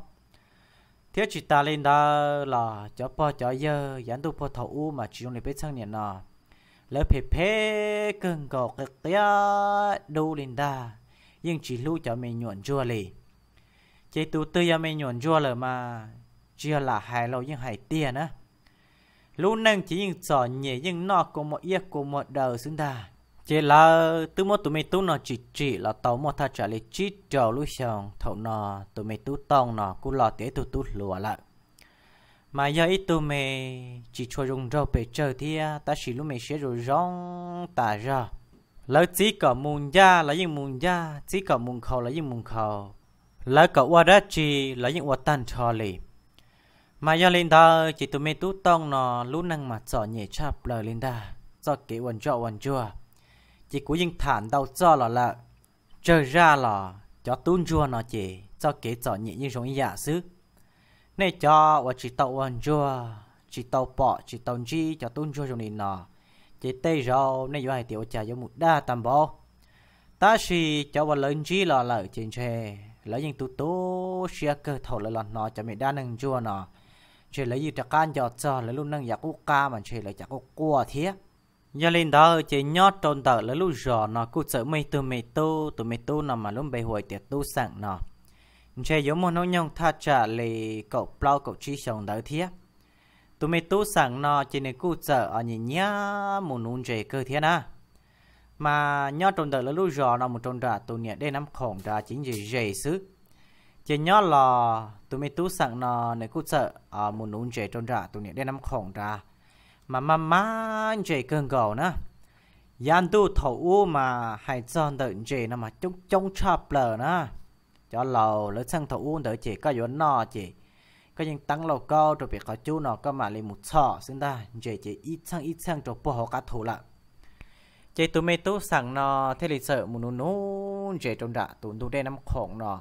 thiết chỉ ta lên đó là cho po cho giờ dán tu po thầu u mà chỉ dùng để biết sang nhận nọ lỡ phê phê cần cầu cái kia đâu lên đó nhưng chỉ lưu cho mình nhuận ruột lì chỉ tu tư cho mình nhuận ruột lờ mà chưa là hài lâu nhưng hài tiền á lúc nâng chỉ những sọ nhẹ nhưng nọ có một yết của một đời xứng đà chỉ là từ một tụi mình tu nó chỉ chỉ là tàu một thà trả lời chỉ trò lúc xong thầu nó tụi mình tu tông nó cũng là tế tụi tu lùa lại mà giờ ít tụi mình chỉ cho dùng rau bể chờ thì à, ta chỉ lúc mình sẽ rồi rong ta ra lỡ chỉ có mùng da là những mùng da chỉ có mùng khẩu là những mùng khẩu lỡ có qua đó chỉ là những qua tan cho lì mà giờ lên đó chỉ tụi mình tu tông nó lúc năng mà sợ nhẹ chạp lời lên đó do kỹ quần cho quần chua chị cũng yên thản đâu cho là là trời ra là cho tuôn chua nó chị cho kế cho nhị như giống giả dạ xứ nên cho và chỉ tàu ăn chua chỉ tàu bỏ chỉ tàu chi cho tuôn chua trong này nọ chỉ tây rau nên do hai tiểu trà giống một đa tam bò ta chỉ cho và lớn chi là lỡ trên xe lỡ những tu tố xe cơ thầu lỡ lọt nó cho mẹ đa năng chua nó chỉ lấy gì cho can cho cho lấy luôn năng giả cú ca mà chỉ lấy giả cú cua thiết giờ lên đó chỉ nhót trôn tờ là lúc rõ nó cứ sợ mày từ mày tu từ mày tu nó mà luôn bày hồi tiệt tu sẵn nó chơi giống một nỗi nhung tha trả lì cậu plau cậu chi sống đỡ thiết tụi mày tu sẵn nó chỉ nên cứ sợ ở nhìn nhá một nôn chế cơ thiết à mà nhót trôn tờ là lúc rõ nó một trôn trả tụi nhẹ đây nắm khổng ra chính gì dễ xứ chỉ nhót là tụi mày tu sẵn nó nên cứ sợ ở một nôn chế trôn trả tụi nhẹ đây nắm khổng ra mà mà mà chế cơn gầu nữa yan tu thầu u mà hay chọn đợi chế nó mà chống chống chập lờ nữa cho lâu lỡ sang thầu u đợi chế có vốn nọ chế có những tăng lâu câu rồi bị khó chú nó có mà lên một sọ xin ta chế chế ít sang ít sang cho bỏ họ cả thủ lại chế tụi mày tu sẵn nó thế lịch sợ muốn nó chế trong đã tụi tụi đây nắm khổng nó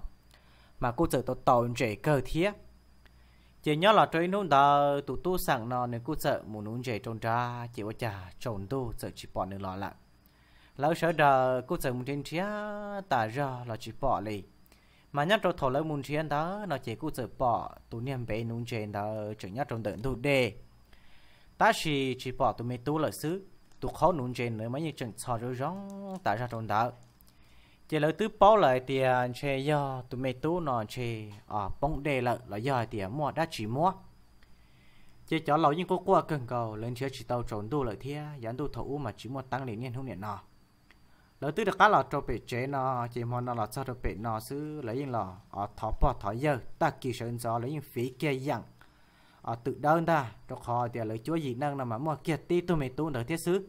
mà cô sợ tụi tàu chế cơ thiết chỉ nhớ là trời nôn ta tụ tu sẵn nó nên cú sợ muốn nôn dễ trong ra chỉ có chả trôn tu sợ chỉ bỏ nên lo lắng lâu sợ đờ cú sợ muốn trên chia ta ra là chỉ bỏ đi mà nhắc trâu thổ lâu muốn trên đó nó chỉ cú sợ bỏ tụ niệm bé nôn dễ đó chỉ nhắc trong đợn tu đề ta chỉ chỉ bỏ tụ mê tu lợi xứ tụ khó nôn dễ nữa mấy như chừng sò rối rong ta ra trong đó chế lỡ tứ bao lại thì à, chè do tụi mày tú nó chè ở à, bóng đề lợi là do thì à, mua đã chỉ mua chế cho lâu những cô qua cần cầu lên chưa chỉ tàu trốn đu lợi thia dán đu thủ mà chỉ mua tăng liền nhiên không niệm nó lỡ tứ được cá lọ cho bể chế nó chế mua nó là cho được bể nó xứ lấy yên lò ở thọ bỏ thọ giờ ta kỳ sơn gió lấy yên phí kia dặn ở tự đơn ta cho khó thì lỡ chúa gì năng là mà mua kiệt ti tụi mày tú được thiết xứ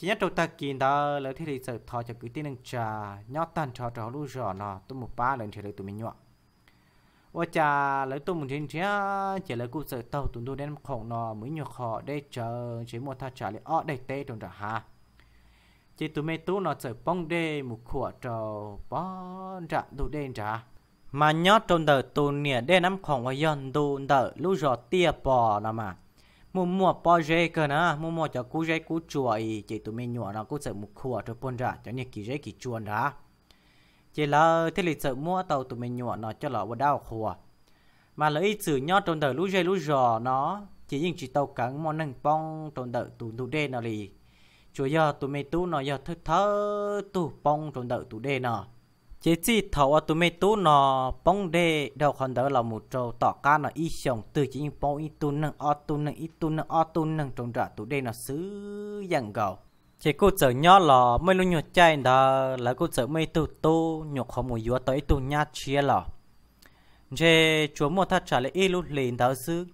chỉ nhất đầu ta kín đó lấy thế thì sợ thọ cho cứ tin đừng trà nhót tan trò trò lu rõ nó tôi một ba lần trở lại tụi mình nhọ ô trà lấy tôi một trên chứ chỉ lấy cụ sợ tàu tụi tôi đến khổng nó mới nhọ họ để chờ chỉ một thà trả lại ở đây tê trong trả ha chỉ tụi mình tú nó sợ bông đê một khủa trò bó trả đủ đen trả mà nhót trong đời tụi nè đê nắm khổng và dọn tụi đời lu rõ tia bò nó mà mua mua bao giờ cơ nè mua mua cho cú giấy cú chùa ý chỉ tụi mình nhỏ nó cú sợ một khua cho bôn ra cho những kỳ giấy kỳ chuồn đó chỉ là thế lịch sợ mua tàu tụi mình nhỏ nó cho lọ vào đau khua mà lấy sử nhót trong đời lũ dây lũ giò nó chỉ những chỉ tàu cắn món nâng bong trong đời tụi tụi đê nó lì chủ giờ tụi mình tu nó giờ thơ thơ tụi bong trong đời tụi đê nó chế chi thầu ở tụi mày tú nó bông đê đầu còn đỡ là một trâu tỏ ca nó y sống từ chỉ những bông y tu nâng o tu nâng y tu nâng o tu nâng trồng rạ tụi đê nó xứ dặn gầu chế cô sợ nhỏ lò mấy luôn nhột chay đó là cô sợ mấy tu tu nhột không mùi dúa tới tu nha chia lò chế chúa một thật trả lại y lúc liền đó xứ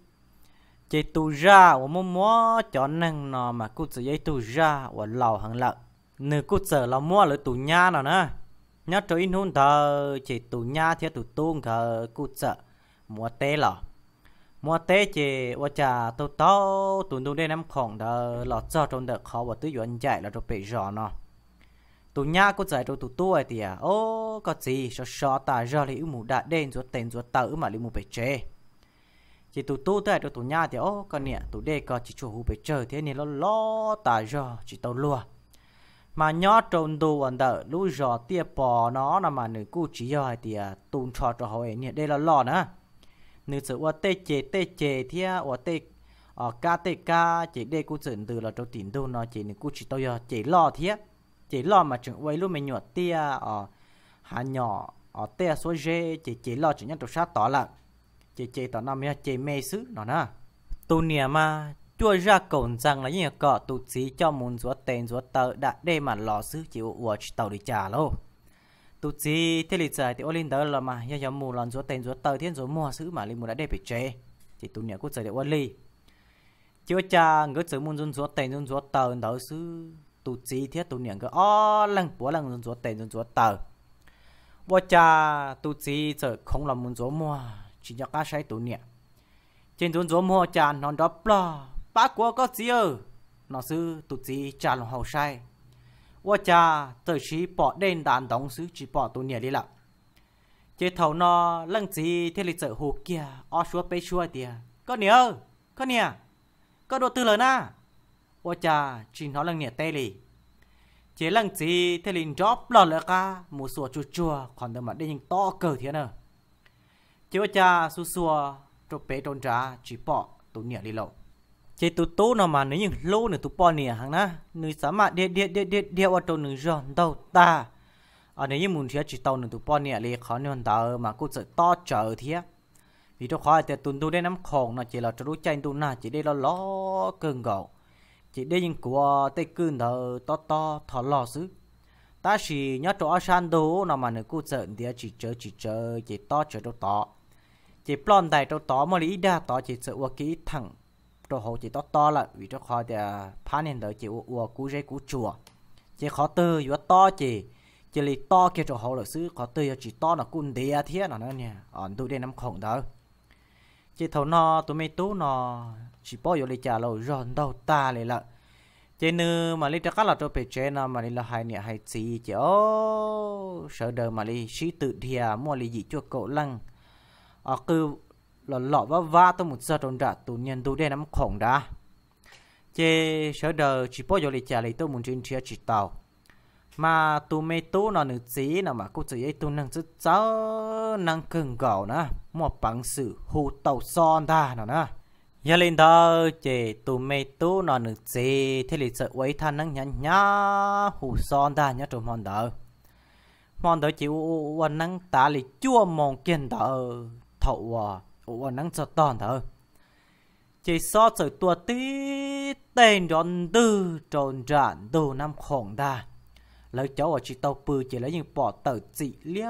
chế tu ra và mua mua cho nâng nó mà cô sợ dây tu ra và lò hàng lợn nếu cô sợ là mua lại tu nha nào nữa nhớ cho in hôn thờ chỉ tụ nha thiết tụ tung thờ cụ sợ mùa tê lọ mùa tê chỉ ô chả tụ to tụ tụ đây năm khổng thờ lọ cho trong đợt khó và tứ dọn chạy là rồi bị rõ nó tụ nha cụ giải rồi tụ tuổi thì à ô có gì cho sợ ta ra thì mù đã đen rồi tên rồi tớ mà li mù bị chê chỉ tụ tu tới rồi tụ nha thì ô con nè tụ đây có chỉ chủ hù bị chơi thế nên nó lo ta ra chỉ tao lùa mà nhớ trôn tu vẫn đỡ lũ giò tia bò nó là mà nữ cu chỉ do thì tia à, tùn cho cho họ ấy đây là lò nữa nữ sự ở tê chế tê chế thì ở tê ở ờ, ca tê ca chỉ đây cu chuyện từ là trâu tiền tu nó chỉ nữ cu chỉ tôi giờ chỉ lò thì chỉ lò mà chừng quay lúc mình nhọt tia ở ờ, hà nhỏ ở ờ, tê số g chỉ chỉ lò chỉ nhận trâu sát tỏ là chỉ chỉ tỏ năm chỉ mê sứ nó nè tu niệm mà chua ra cổng rằng là như cọ tụ chí cho muốn rúa tên rúa tờ đã đê mà lò sư chịu watch tàu đi trả lô tụ chí thế lịch giải thì ô linh đó là mà do giống mù lòn rúa tên rúa tờ thiên rúa mua sư mà linh mù đã đê bị chế thì tụ nhớ quốc giới để oli li chưa cha ngỡ chữ muốn run rúa tên run rúa tờ đó sư tụ chí thiết tụ nhớ ngỡ ó lăng búa lăng run rúa tên run rúa tờ bố cha tụ chí chở không làm muốn rúa mua chỉ cho cá sai tụ nhớ trên run rúa mua cha non đó blah bá của có gì ơ nó sư tụt gì trả lòng hậu sai ô cha tự chỉ bỏ đền đàn đóng sư chỉ bỏ tụ nhẹ đi lắm chế thầu nó lăng gì thế lịch sử hồ kia o xua bê xua tìa có nè ơ có nè có đồ tư lớn à ô cha chỉ nó lăng nhẹ tê lì chế lăng gì thế lịch drop lò lỡ ca mù sùa chua chua còn đừng mà đi nhìn to cờ thế nè chế ô cha xua xua trộp bê trôn trá chỉ bỏ tụ nhẹ đi lậu chế tu tu nó mà nếu như lô nữa tu bò nè hàng na nữ xã mà địa địa địa địa địa ở trong nữ giòn đâu ta à nếu như muốn chia chỉ tàu nữ tu bò nè lấy khó nên tàu mà cũng sợ to trở thiệt vì đó khó thì tuần tu đến nắm khổng nó chỉ là trú tranh tu na chỉ đây là ló cơn gạo chỉ đây những của tây cơn thờ to to thọ lò xứ ta chỉ nhớ chỗ san đồ nó mà nữ cô sợ thì chỉ chờ chỉ chờ chỉ to chờ đâu to chỉ plon đại đâu to mà lý đa to chỉ sợ qua kỹ thẳng đồ hồ chỉ to to là vì cho khỏi thì à, phá nên đỡ chỉ ua cú rễ cú chùa chỉ khó tư yếu to chỉ chỉ lì to kia cho hồ là xứ khó tư chỉ to là cún đĩa thế nó nè ổn ờ, tụ đây năm khổng đó chỉ thấu nó tụi mấy tú nó chỉ bỏ vô lì trả lâu ròn đầu ta lì lợ chế nư mà lì các là cho bề chế nó mà lì là hai nè hai chỉ chế ô sợ đời mà lì sĩ tự thìa mua lì gì cho cậu lăng ở ờ, cứ lọ lọ và va tôi một giờ tròn đã tụ nhân tụ đen nắm khổng đã chế sở đờ chỉ bao giờ lấy trả lấy tôi muốn chuyện chia chỉ tàu mà tụ mê tụ nó nữ chí nào mà cô chỉ ấy tụ năng rất cháu năng cưng gạo nữa một bằng sự hù tàu son ta nó nữa giờ lên đó chế tụ mê tụ nó nữ chí thế thì sợ quấy than năng nhắn nhá hù son ta nhá trong hòn đỡ mòn đỡ chỉ quan năng ta lì chua mòn kiên đỡ thậu à ủa nắng sợ toàn thở chỉ so sự tua tí tên đòn tư tròn rạn đồ năm khổng ta, lấy cháu ở chị tàu bự chỉ lấy những bỏ tờ chị lia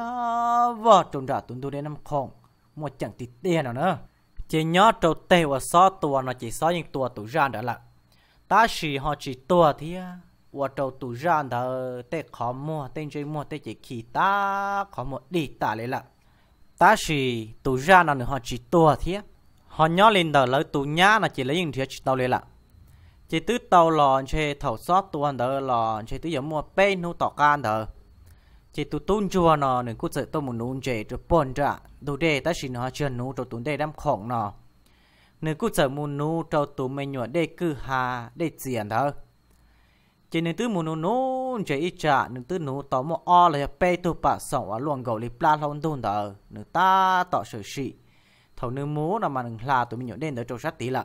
vợ tròn rạn tuần tu đến năm khổng một chẳng tí tiền nào nữa chỉ nhớ trâu tê và so tua nó chỉ so những tua tủ ra đó là ta chỉ họ chỉ tua thì và trâu tủ ra đó tê khó mua tên chơi mua tê chỉ khi ta khó một đi ta lấy lại ta chỉ tụ ra là họ chỉ tua thế họ nhỏ lên đờ lấy tụ nhã là chỉ lấy những thứ chỉ tàu lên lạ chỉ tứ tàu lò chơi thầu sót tua đờ lò chỉ tứ giống mua bên nu tỏ can đờ chỉ tụ tuôn chùa nó nên cứ sợ tôi muốn nuôn chỉ rồi bồn ra đủ đề ta chỉ nó chưa nu rồi tuôn đề đam khổng nó nên cứ sợ muốn nu rồi tụ mình nhọ đề cứ hà đề tiền thôi cho nên tư nô nô chạy ít chả, nên tứ nô tao mò o là pe tu bà sòng ở luồng gầu li pla lon đồn đó nên ta tao sở sĩ thầu nên múa là mà đừng là tụi mình nhận đến để trâu sát tí lợ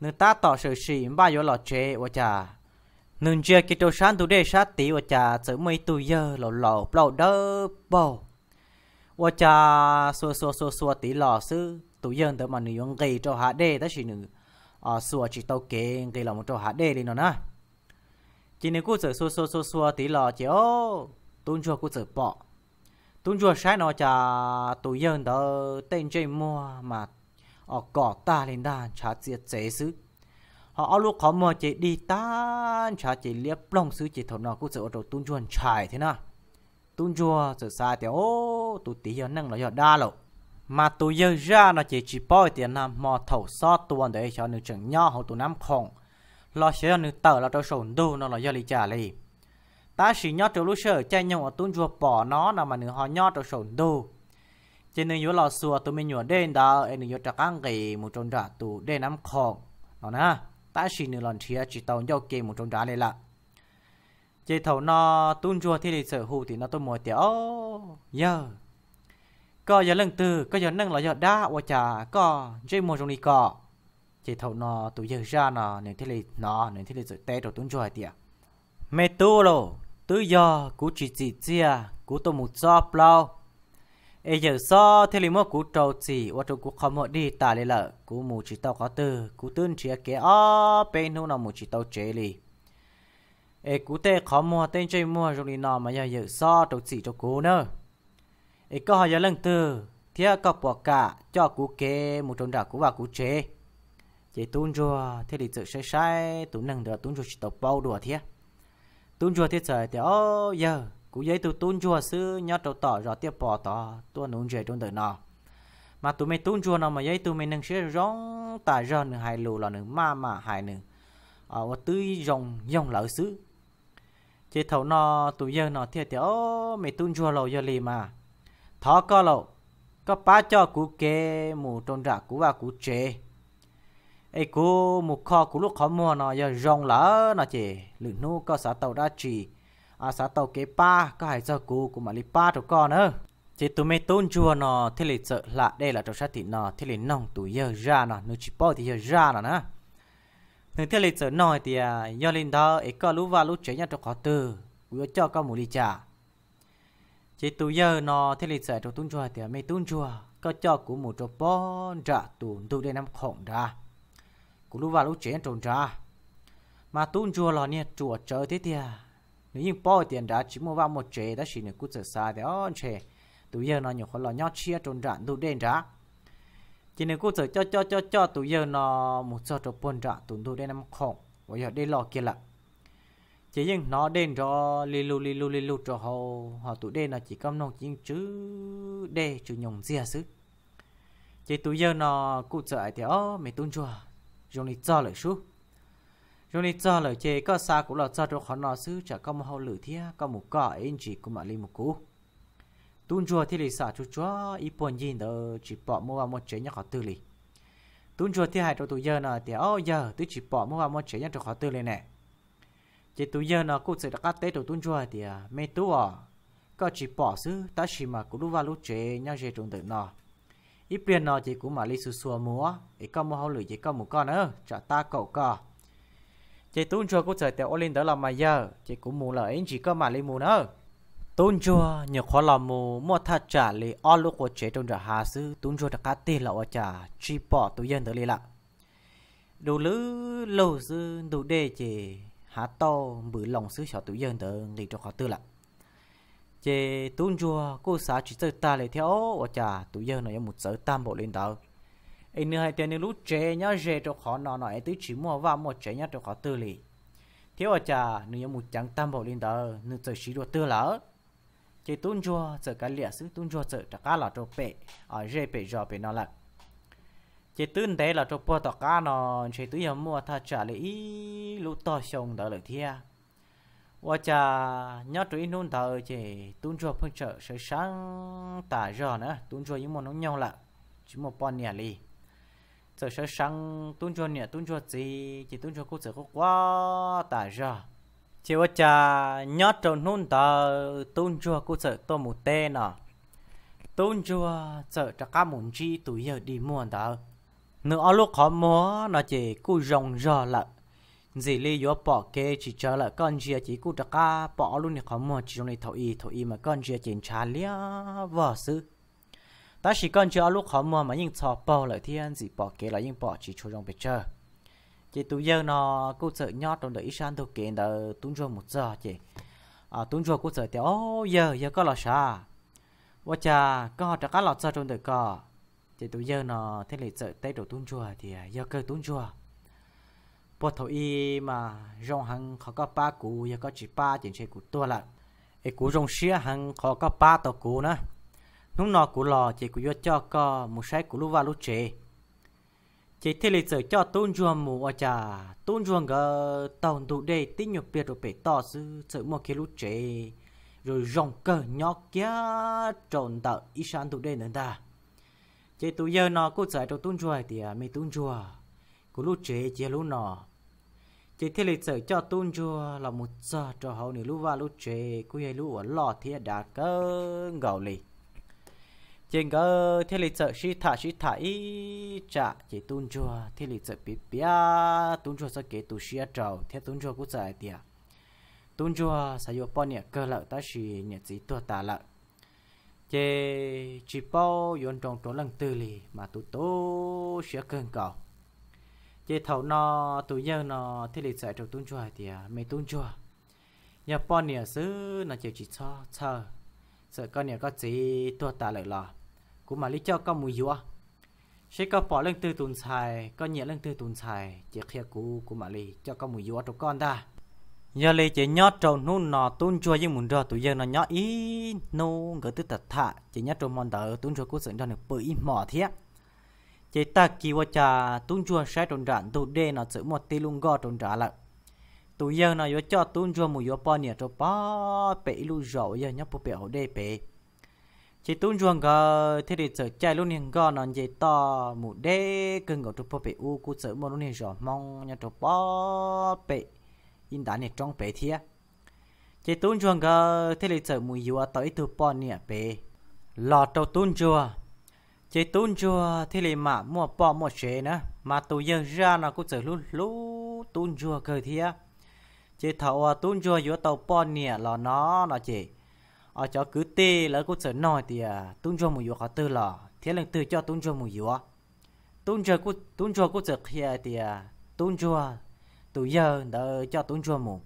nên ta tao sở sĩ ba vô lọ chế và chả nên chưa cái trâu sát tụi đen sát tí và chả chở mấy tụi giờ lò lò bao đơ bò, và chả xua xua xua xua tí lò sư tụi giờ tới mà nữ yong gầy cho hạ đê ta chỉ nữ à xua chỉ tàu kế gầy là một trâu hạ đê đi nó na chỉ nếu cô sợ xua xua xua xua tí lò chỉ ô tuôn chùa cô sợ bỏ tuôn chùa sai nó chả tù dân đó tên chơi mua mà ở cỏ ta lên đàn chả diệt dễ xứ họ ở lúc khó mua chỉ đi ta chả chỉ liếp lòng xứ chỉ thầu nó cô sợ đầu tuôn chùa trải thế nào tuôn chùa sợ xa thì ô tụ tí giờ năng nó giờ đa lộ mà tụ giờ ra nó chỉ chỉ bôi tiền làm mò thầu so tuần để cho nữ trưởng nhỏ họ tụ nam khổng lo xe nó tờ là trâu sổn đu nó là do lý trả lì ta chỉ nhót trâu lúc sợ chạy nhau ở tuôn ruột bỏ nó là mà nó họ nhót trâu sổn đu trên nên yếu lò xua tụi mình nhổ đen đó em yếu trạc ăn gì một trong trả tụ đen nắm khổng nó nha ta chỉ nửa lần chia chỉ tàu nhau kê một trong trả lì lạ chế thầu nó tuôn ruột thì lịch sở hữu thì nó tôi mua tiểu giờ có giờ lần từ có giờ nâng là giờ đá và chả có dây mua trong đi cọ chỉ thầu nó tụi giờ ra nó nên thế này nó nên thế này rồi tê rồi tuấn rồi tiệt mẹ tu lo tự do cú chỉ chỉ chia cú tôi một do plau ấy giờ so thế này mới cú trâu chỉ và trâu cú không mất đi ta lấy lợ cú mù chỉ tao có từ cú tương chia kế ó bên nào mù chỉ tao chế li ấy cú tê khó mua tên chơi mua rồi đi nó mà giờ giờ so trâu chỉ cho cú nữa ấy có hỏi giờ lần từ thế có bỏ cả cho cú kế một trốn trả cú và cú chế chỉ tuôn rùa thế thì tự sai sai tụ nâng được tuôn rùa chỉ tập bao đùa thế tuôn rùa thế trời thì ô giờ cú giấy tôi tuôn rùa sư nhớ tổ tỏ rõ tiếp bỏ tỏ tôi nôn rùa trong đời nọ mà tôi mới tuôn rùa nào mà giấy tôi mới nâng sẽ rong tại rơ nửa hài lù là nửa ma mà hài nửa ở ờ, tươi dòng dòng lỡ xứ chỉ thấu nó tôi giờ nó thế thì ô mày tuôn rùa lâu giờ lì mà thó co lâu có ba cho cú kê mù trôn rạ cú và cú chế ấy cô một kho của lúc khó mua nó giờ rong lỡ nó chỉ lượng nu có xã tàu đã chỉ à xã tàu kế pa có hai giờ cô của mà li pa cho con nữa chỉ tụi mày tôn chùa nó thế là sợ lạ đây là trong sát thị nó thế là nòng tụi giờ ra nó nó chỉ bỏ thì giờ ra nó nè thường thế là sợ nói thì à, do lên đó ấy có lúc và lúc chế nhà trong khó từ vừa cho có một ly trà chỉ tụi giờ nó thế là sợ trong tôn chùa thì à, mày tôn chùa có cho của một chỗ bỏ trả tụi tụi đây năm khổng ra cú lúc vào lúc chén trồng trà mà tuôn chùa lò nè chùa chơi thế thì nếu như bỏ e tiền đã chỉ mua vào một chế đã chỉ nên cút sợ xa thì ó chè tụi giờ nó nhiều khó lò nhau chia trồn trà đủ đen trà chỉ nên cút sợ cho cho cho cho tụi giờ nó một số trộn bồn trà tụi tụi đen năm khổng bây giờ đi lò kia là chỉ nhưng nó đen cho li lu li lu li lu cho họ họ tụi đen là chỉ cầm nông chỉ chữ đê chữ nhồng dìa xứ chỉ tụi giờ nó cút sợ thì ó mày tuôn chùa rồi đi cho lời xuống rồi đi cho lời chê có xa cũng là cho trong khó nó xứ chả có một hậu lử thia có một cọ anh chị cũng mà lên một cú tuôn chùa thì lì xả chú chúa ít buồn nhìn đó chỉ bỏ mua vào một chế nhà khó tư lì tuôn chùa thì hai trong tụi giờ nè thì ô giờ tôi chỉ bỏ mua vào một chế nhà trong khó tư lên nè chỉ tụi giờ nè cũng sẽ đặt cắt tế tụi tuôn chùa thì mấy tú à có chỉ bỏ xứ ta chỉ mà cũng lúc vào lúc chế nhau chế trong tự nọ ít biển nó chỉ cũng mà li su su múa ít có mua hậu lưỡi chỉ có một con nữa trả ta cậu cò chị tuôn chùa cũng trời tiểu ô linh đó là mà giờ chị cũng mù lợi anh chỉ có mà li mù nữa tuôn chùa nhờ khó là mù mua thật trả li o lúc của chế trong trả hà sư tuôn chùa đặc cá tê là ô trả chỉ bỏ tu dân tới li lạ đủ lữ, lâu sư đủ đề chị hà to bự lòng sư cho tu dân tới li cho khó tư lạ chế tuôn chùa cô xã chỉ tới ta lại theo và chả tụi giờ này một giờ tam bộ lên đầu anh nữa hai tiền lúc chế nhá chế cho khó nọ nọ tới chỉ mua vào một chế nhá cho khó tư lì thiếu và chả nữa một trắng tam bộ lên đầu nữa tới chỉ đồ tư lỡ chế tuôn chùa giờ cái lẹ xứ tuôn chùa giờ trả cá là cho bể ở chế bể giò bể nọ lại chế tuôn đấy là cho bò tọt cá nọ chế tuôn giờ mua thà trả lấy lúc to xong đó lại thiệt và cha nhớ tụi nôn thờ chỉ tuôn cho phong trợ sợi sáng tả giờ nữa tuôn cho những món nóng nhau là chỉ một bọn nhà li giờ sợi sáng tuôn cho nhà tuôn cho gì chỉ tuôn cho cô sợ có quá tả giờ chỉ và cha nhớ tụi nôn thờ tuôn cho cô sợ to một tên nọ tuôn cho sợ cho các món chi tuổi giờ đi mua thờ nữa lúc khó múa nó chỉ cô rong giờ lại dì li yếu bỏ kê chỉ chờ là con chia chỉ cút ra bỏ luôn thì khó mua chỉ trong này thổi y thổi y mà con chia chỉ trả lia vợ sư ta chỉ con chia lúc khó mua mà nhưng thọ bỏ lại thiên dì bỏ kê là nhưng bỏ chỉ cho trong bề chờ chị tụi giờ nó cô sợ nhót trong đời isan thuộc kiện đời tuấn rồi một giờ chị à tuấn rồi cô sợ thì ô giờ giờ có là sa và cha có trả cá lọt ra trong đời cò chị tụi giờ nó thế này sợ tay đồ tuấn chùa thì giờ cơ tuấn chùa bộ thầu y mà rong hàng khó có ba cú và có chỉ ba tiền chế cú tua lại cái cú rong xía hàng khó có ba tàu cú nữa lúc nọ cú lò chỉ cú vô cho có một sái cú lúc vào lúc chế chế thế lịch sử cho tôn chuông mù ở trà tôn chuông gờ tàu đủ đề tin nhập biệt rồi bể to sư sự một cái lúc chế rồi rong cờ nhóc kia trộn tàu y sản đủ đề nữa ta chế tụ giờ nọ cú giải đầu tôn chuông thì à, mấy tôn chuông cú lúc chế chỉ lúc nọ chỉ thế lịch sử cho tuôn chua là một giờ cho hậu nửa lũ và lũ chế hay lũ ở lò thì đã cơ gạo lì trên cơ thế lịch sử sĩ thả sĩ thả ý trả chỉ tuôn chua thế lịch sử bị bia tuôn chua sẽ kể tụ sĩ trầu thế tuôn chua cũng giải tiệt tuôn chua sẽ vô bao nhiêu cơ lợi ta sĩ nhiệt sĩ tua tà lợi chế chỉ bao yon trong trong lần tư lì mà tụ tố sẽ cơn cầu chỉ thầu nó tụi dân nó thì lịch sử trong tuôn chùa thì mấy tuôn chùa nhà bọn nhà xứ nó chịu chỉ cho chờ sợ con nhà có gì tua ta lại lò cũng mà lý cho con mùi dùa sẽ có bỏ lên từ tuần xài con nhẹ lên từ tuần xài chỉ khi cú của mà lý cho con mùi dùa trong con ta giờ lý chỉ nhót trong nôn nọ tuôn chùa với muốn rồi tụi dân nó nhót ý nôn gỡ từ thật thà, chỉ nhót trong món tờ tuôn chùa cũng sợ cho được bự mỏ thiệt chỉ ta kỳ vợ cha tuân chua sai trồng trạng tụ đê nó giữ một tí lung go trồng trạng lại tụ giờ nó vợ cho tuân chua mùi vợ bao nhiêu cho bao bể lu rậu giờ nhóc bộ bể hậu đê bể chỉ tuân chua ngờ thế thì sợ chạy luôn hiện go nó chỉ to mù đê cưng ngầu cho bao bể u cú giữ một luôn hình rậu mong nhóc cho bò bể yên đá này trong bể thiệt chỉ tuân chua ngờ thế thì sợ mùi vợ tới từ bao nhiêu bể lọt đầu tuân chua chị tuôn chùa thì lì mà mua bỏ một chế nữa mà tụ giờ ra nó cũng chỉ luôn lú tuôn chùa cơ thia chị thầu à, tuôn chùa giữa tàu bò nè là nó nó chỉ ở chỗ cứ tê là cũng chỉ nói thì à, tuôn chùa một vừa có tư là thế lần tư cho tuôn chùa một vừa tuôn chùa cũng tuôn chùa cũng chỉ kia thì à, tuôn chùa tụ giờ đỡ cho tuôn chùa một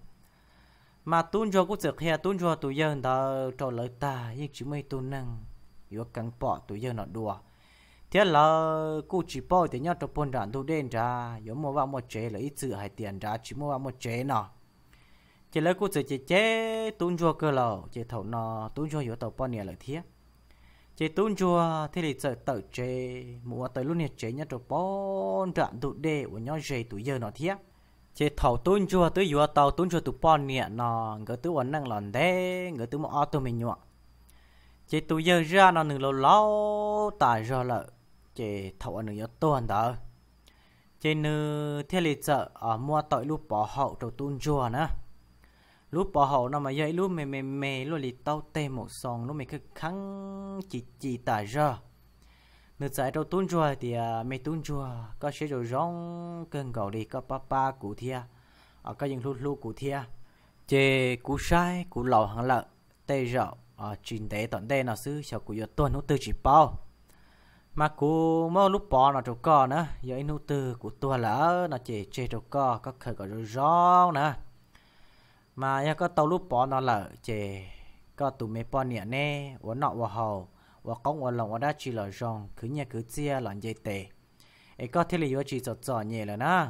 mà tuôn chùa cũng chỉ kia tuôn chùa tụ giờ đỡ cho lợi ta nhưng chỉ mấy tuôn năng vừa cần bỏ tụ giờ nó đùa thế là cô chỉ bảo thì nhau cho bọn đạn đồ đen ra giống một vào một chế là ít sự hay tiền ra chỉ một vào một chế nọ chỉ lấy cô chỉ chỉ chế tuôn chua cơ lò chỉ thầu nọ tuôn chua yếu tàu bọn nhà lợi thiết chỉ tuôn chua thế thì sợ tự chế mua tới luôn nhiệt chế nhau cho bọn đạn đồ đê của nhau chế tuổi giờ nọ thiết chỉ thầu tuôn chua tới yếu tàu tuôn chua tụi bọn nhà nọ người tụi ổn năng lòn đê người tụi mua auto mình nhọ chỉ tụi giờ ra nó nửa lâu lâu tại do lợi chế thấu ảnh yếu tuần đó trên nư ờ, thiết lý chợ ở mua tội lúc bỏ hậu đầu tuôn chùa nữa lúc bỏ hậu nó mà dậy lúc mềm mềm mềm luôn lì tao tê một sòng lúc mày cứ khăng chỉ chỉ tả ra nữ giải đầu tuôn chùa thì à, ờ, mày tuôn chùa có sẽ rồi rong cơn gạo đi có papa cụ thia ở ờ, có những lúc lúc cụ thia chế cụ sai cụ lẩu hàng lợn tê rậu ở trình tế tận tê nào sư cho cụ yếu tuần nó từ chỉ bao mà cú mơ lúc bỏ nó trâu co nữa giờ anh nụ từ của tua lỡ nó chỉ chơi trâu co có khởi có rối rõ nữa mà nhà có tàu lúc bỏ nó lỡ chỉ có tụi mấy bỏ nhẹ nè uống nọ uống hầu uống công uống lòng uống đa chỉ là rong cứ nhà cứ chia lòn dây tệ ấy có thể là do chỉ giọt giọt nhẹ là nè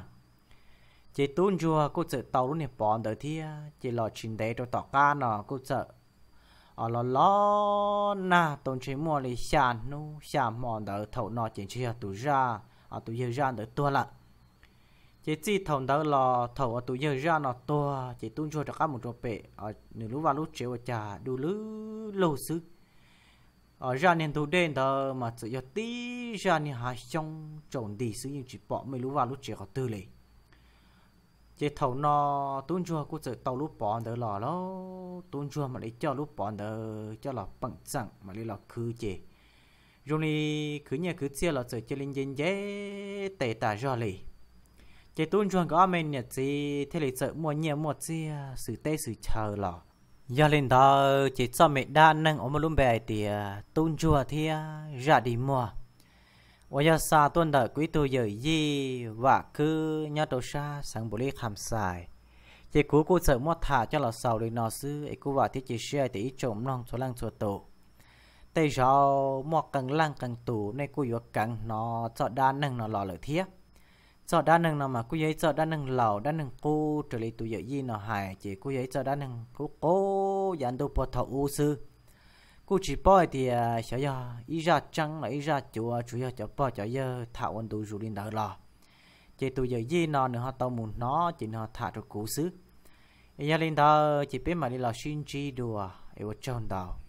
chỉ tuôn chùa cô sợ tàu lúc này bỏ đỡ thì chỉ lò chín đế cho tỏ ca nó cô sợ ở ờ, lo lo na tồn chỉ mua lì xà nu xà mòn đỡ thầu nọ chỉ chỉ tụ ra ở tụ giờ ra đỡ tua lận chỉ chỉ thầu đỡ lò thầu ở tụ giờ ra nó tua chỉ tuôn cho các một trộp bể ở nửa lúc vào lúc chiều ở trà đủ lứ lâu xứ ở ờ, ra nên tụ đen đó mà sự giờ tí ra nên hai trong trộn đi xứ như chỉ bỏ mấy lúc vào lúc chiều có tư lì chỉ thầu nó tuôn chua cũng chỉ tàu lúc bỏ đỡ lò nó tuôn chua mà để cho lúc bỏ đỡ cho lò bằng chẳng mà đi lò cứ chế rồi này cứ nhà cứ chia lò chỉ chơi linh dân dễ tệ tả rõ lì chỉ tuôn chua có mình nhật gì thế lịch sợ mua nhiều một gì sự tê sự chờ lò giờ lên đó chỉ cho mẹ đa năng ở một lúc bè thì tuôn chua thì ra đi mua nhớ xa tuân quý và cứ nhớ đầu xa sáng bồ lê khám xài chỉ cú cú sợ mất thả cho là sau đi nó sư ấy cú vào thiết chỉ xe thì ít trộm non số lăng số tổ tây gió mò càng lăng càng tủ nên cú yếu càng nó chọn đa nâng nó lò lợi thiết chọn đa nâng nó mà cú giấy chọn đa nâng lầu đa nâng cú trở lại tụ dở gì nó hài chỉ cú giấy chọn đa nâng cú cố dàn đồ bột thọ u sư cô chỉ bỏ thì à, sợ giờ ý ra trăng là ý ra chủ chủ yếu cho bỏ cho giờ thảo quân tụ rủ lên đỡ lò chỉ tụ giờ gì nó nữa họ tao muốn nó chỉ nó thả được cố xứ giờ lên đó chỉ biết mà đi là xin chi đùa yêu chôn đào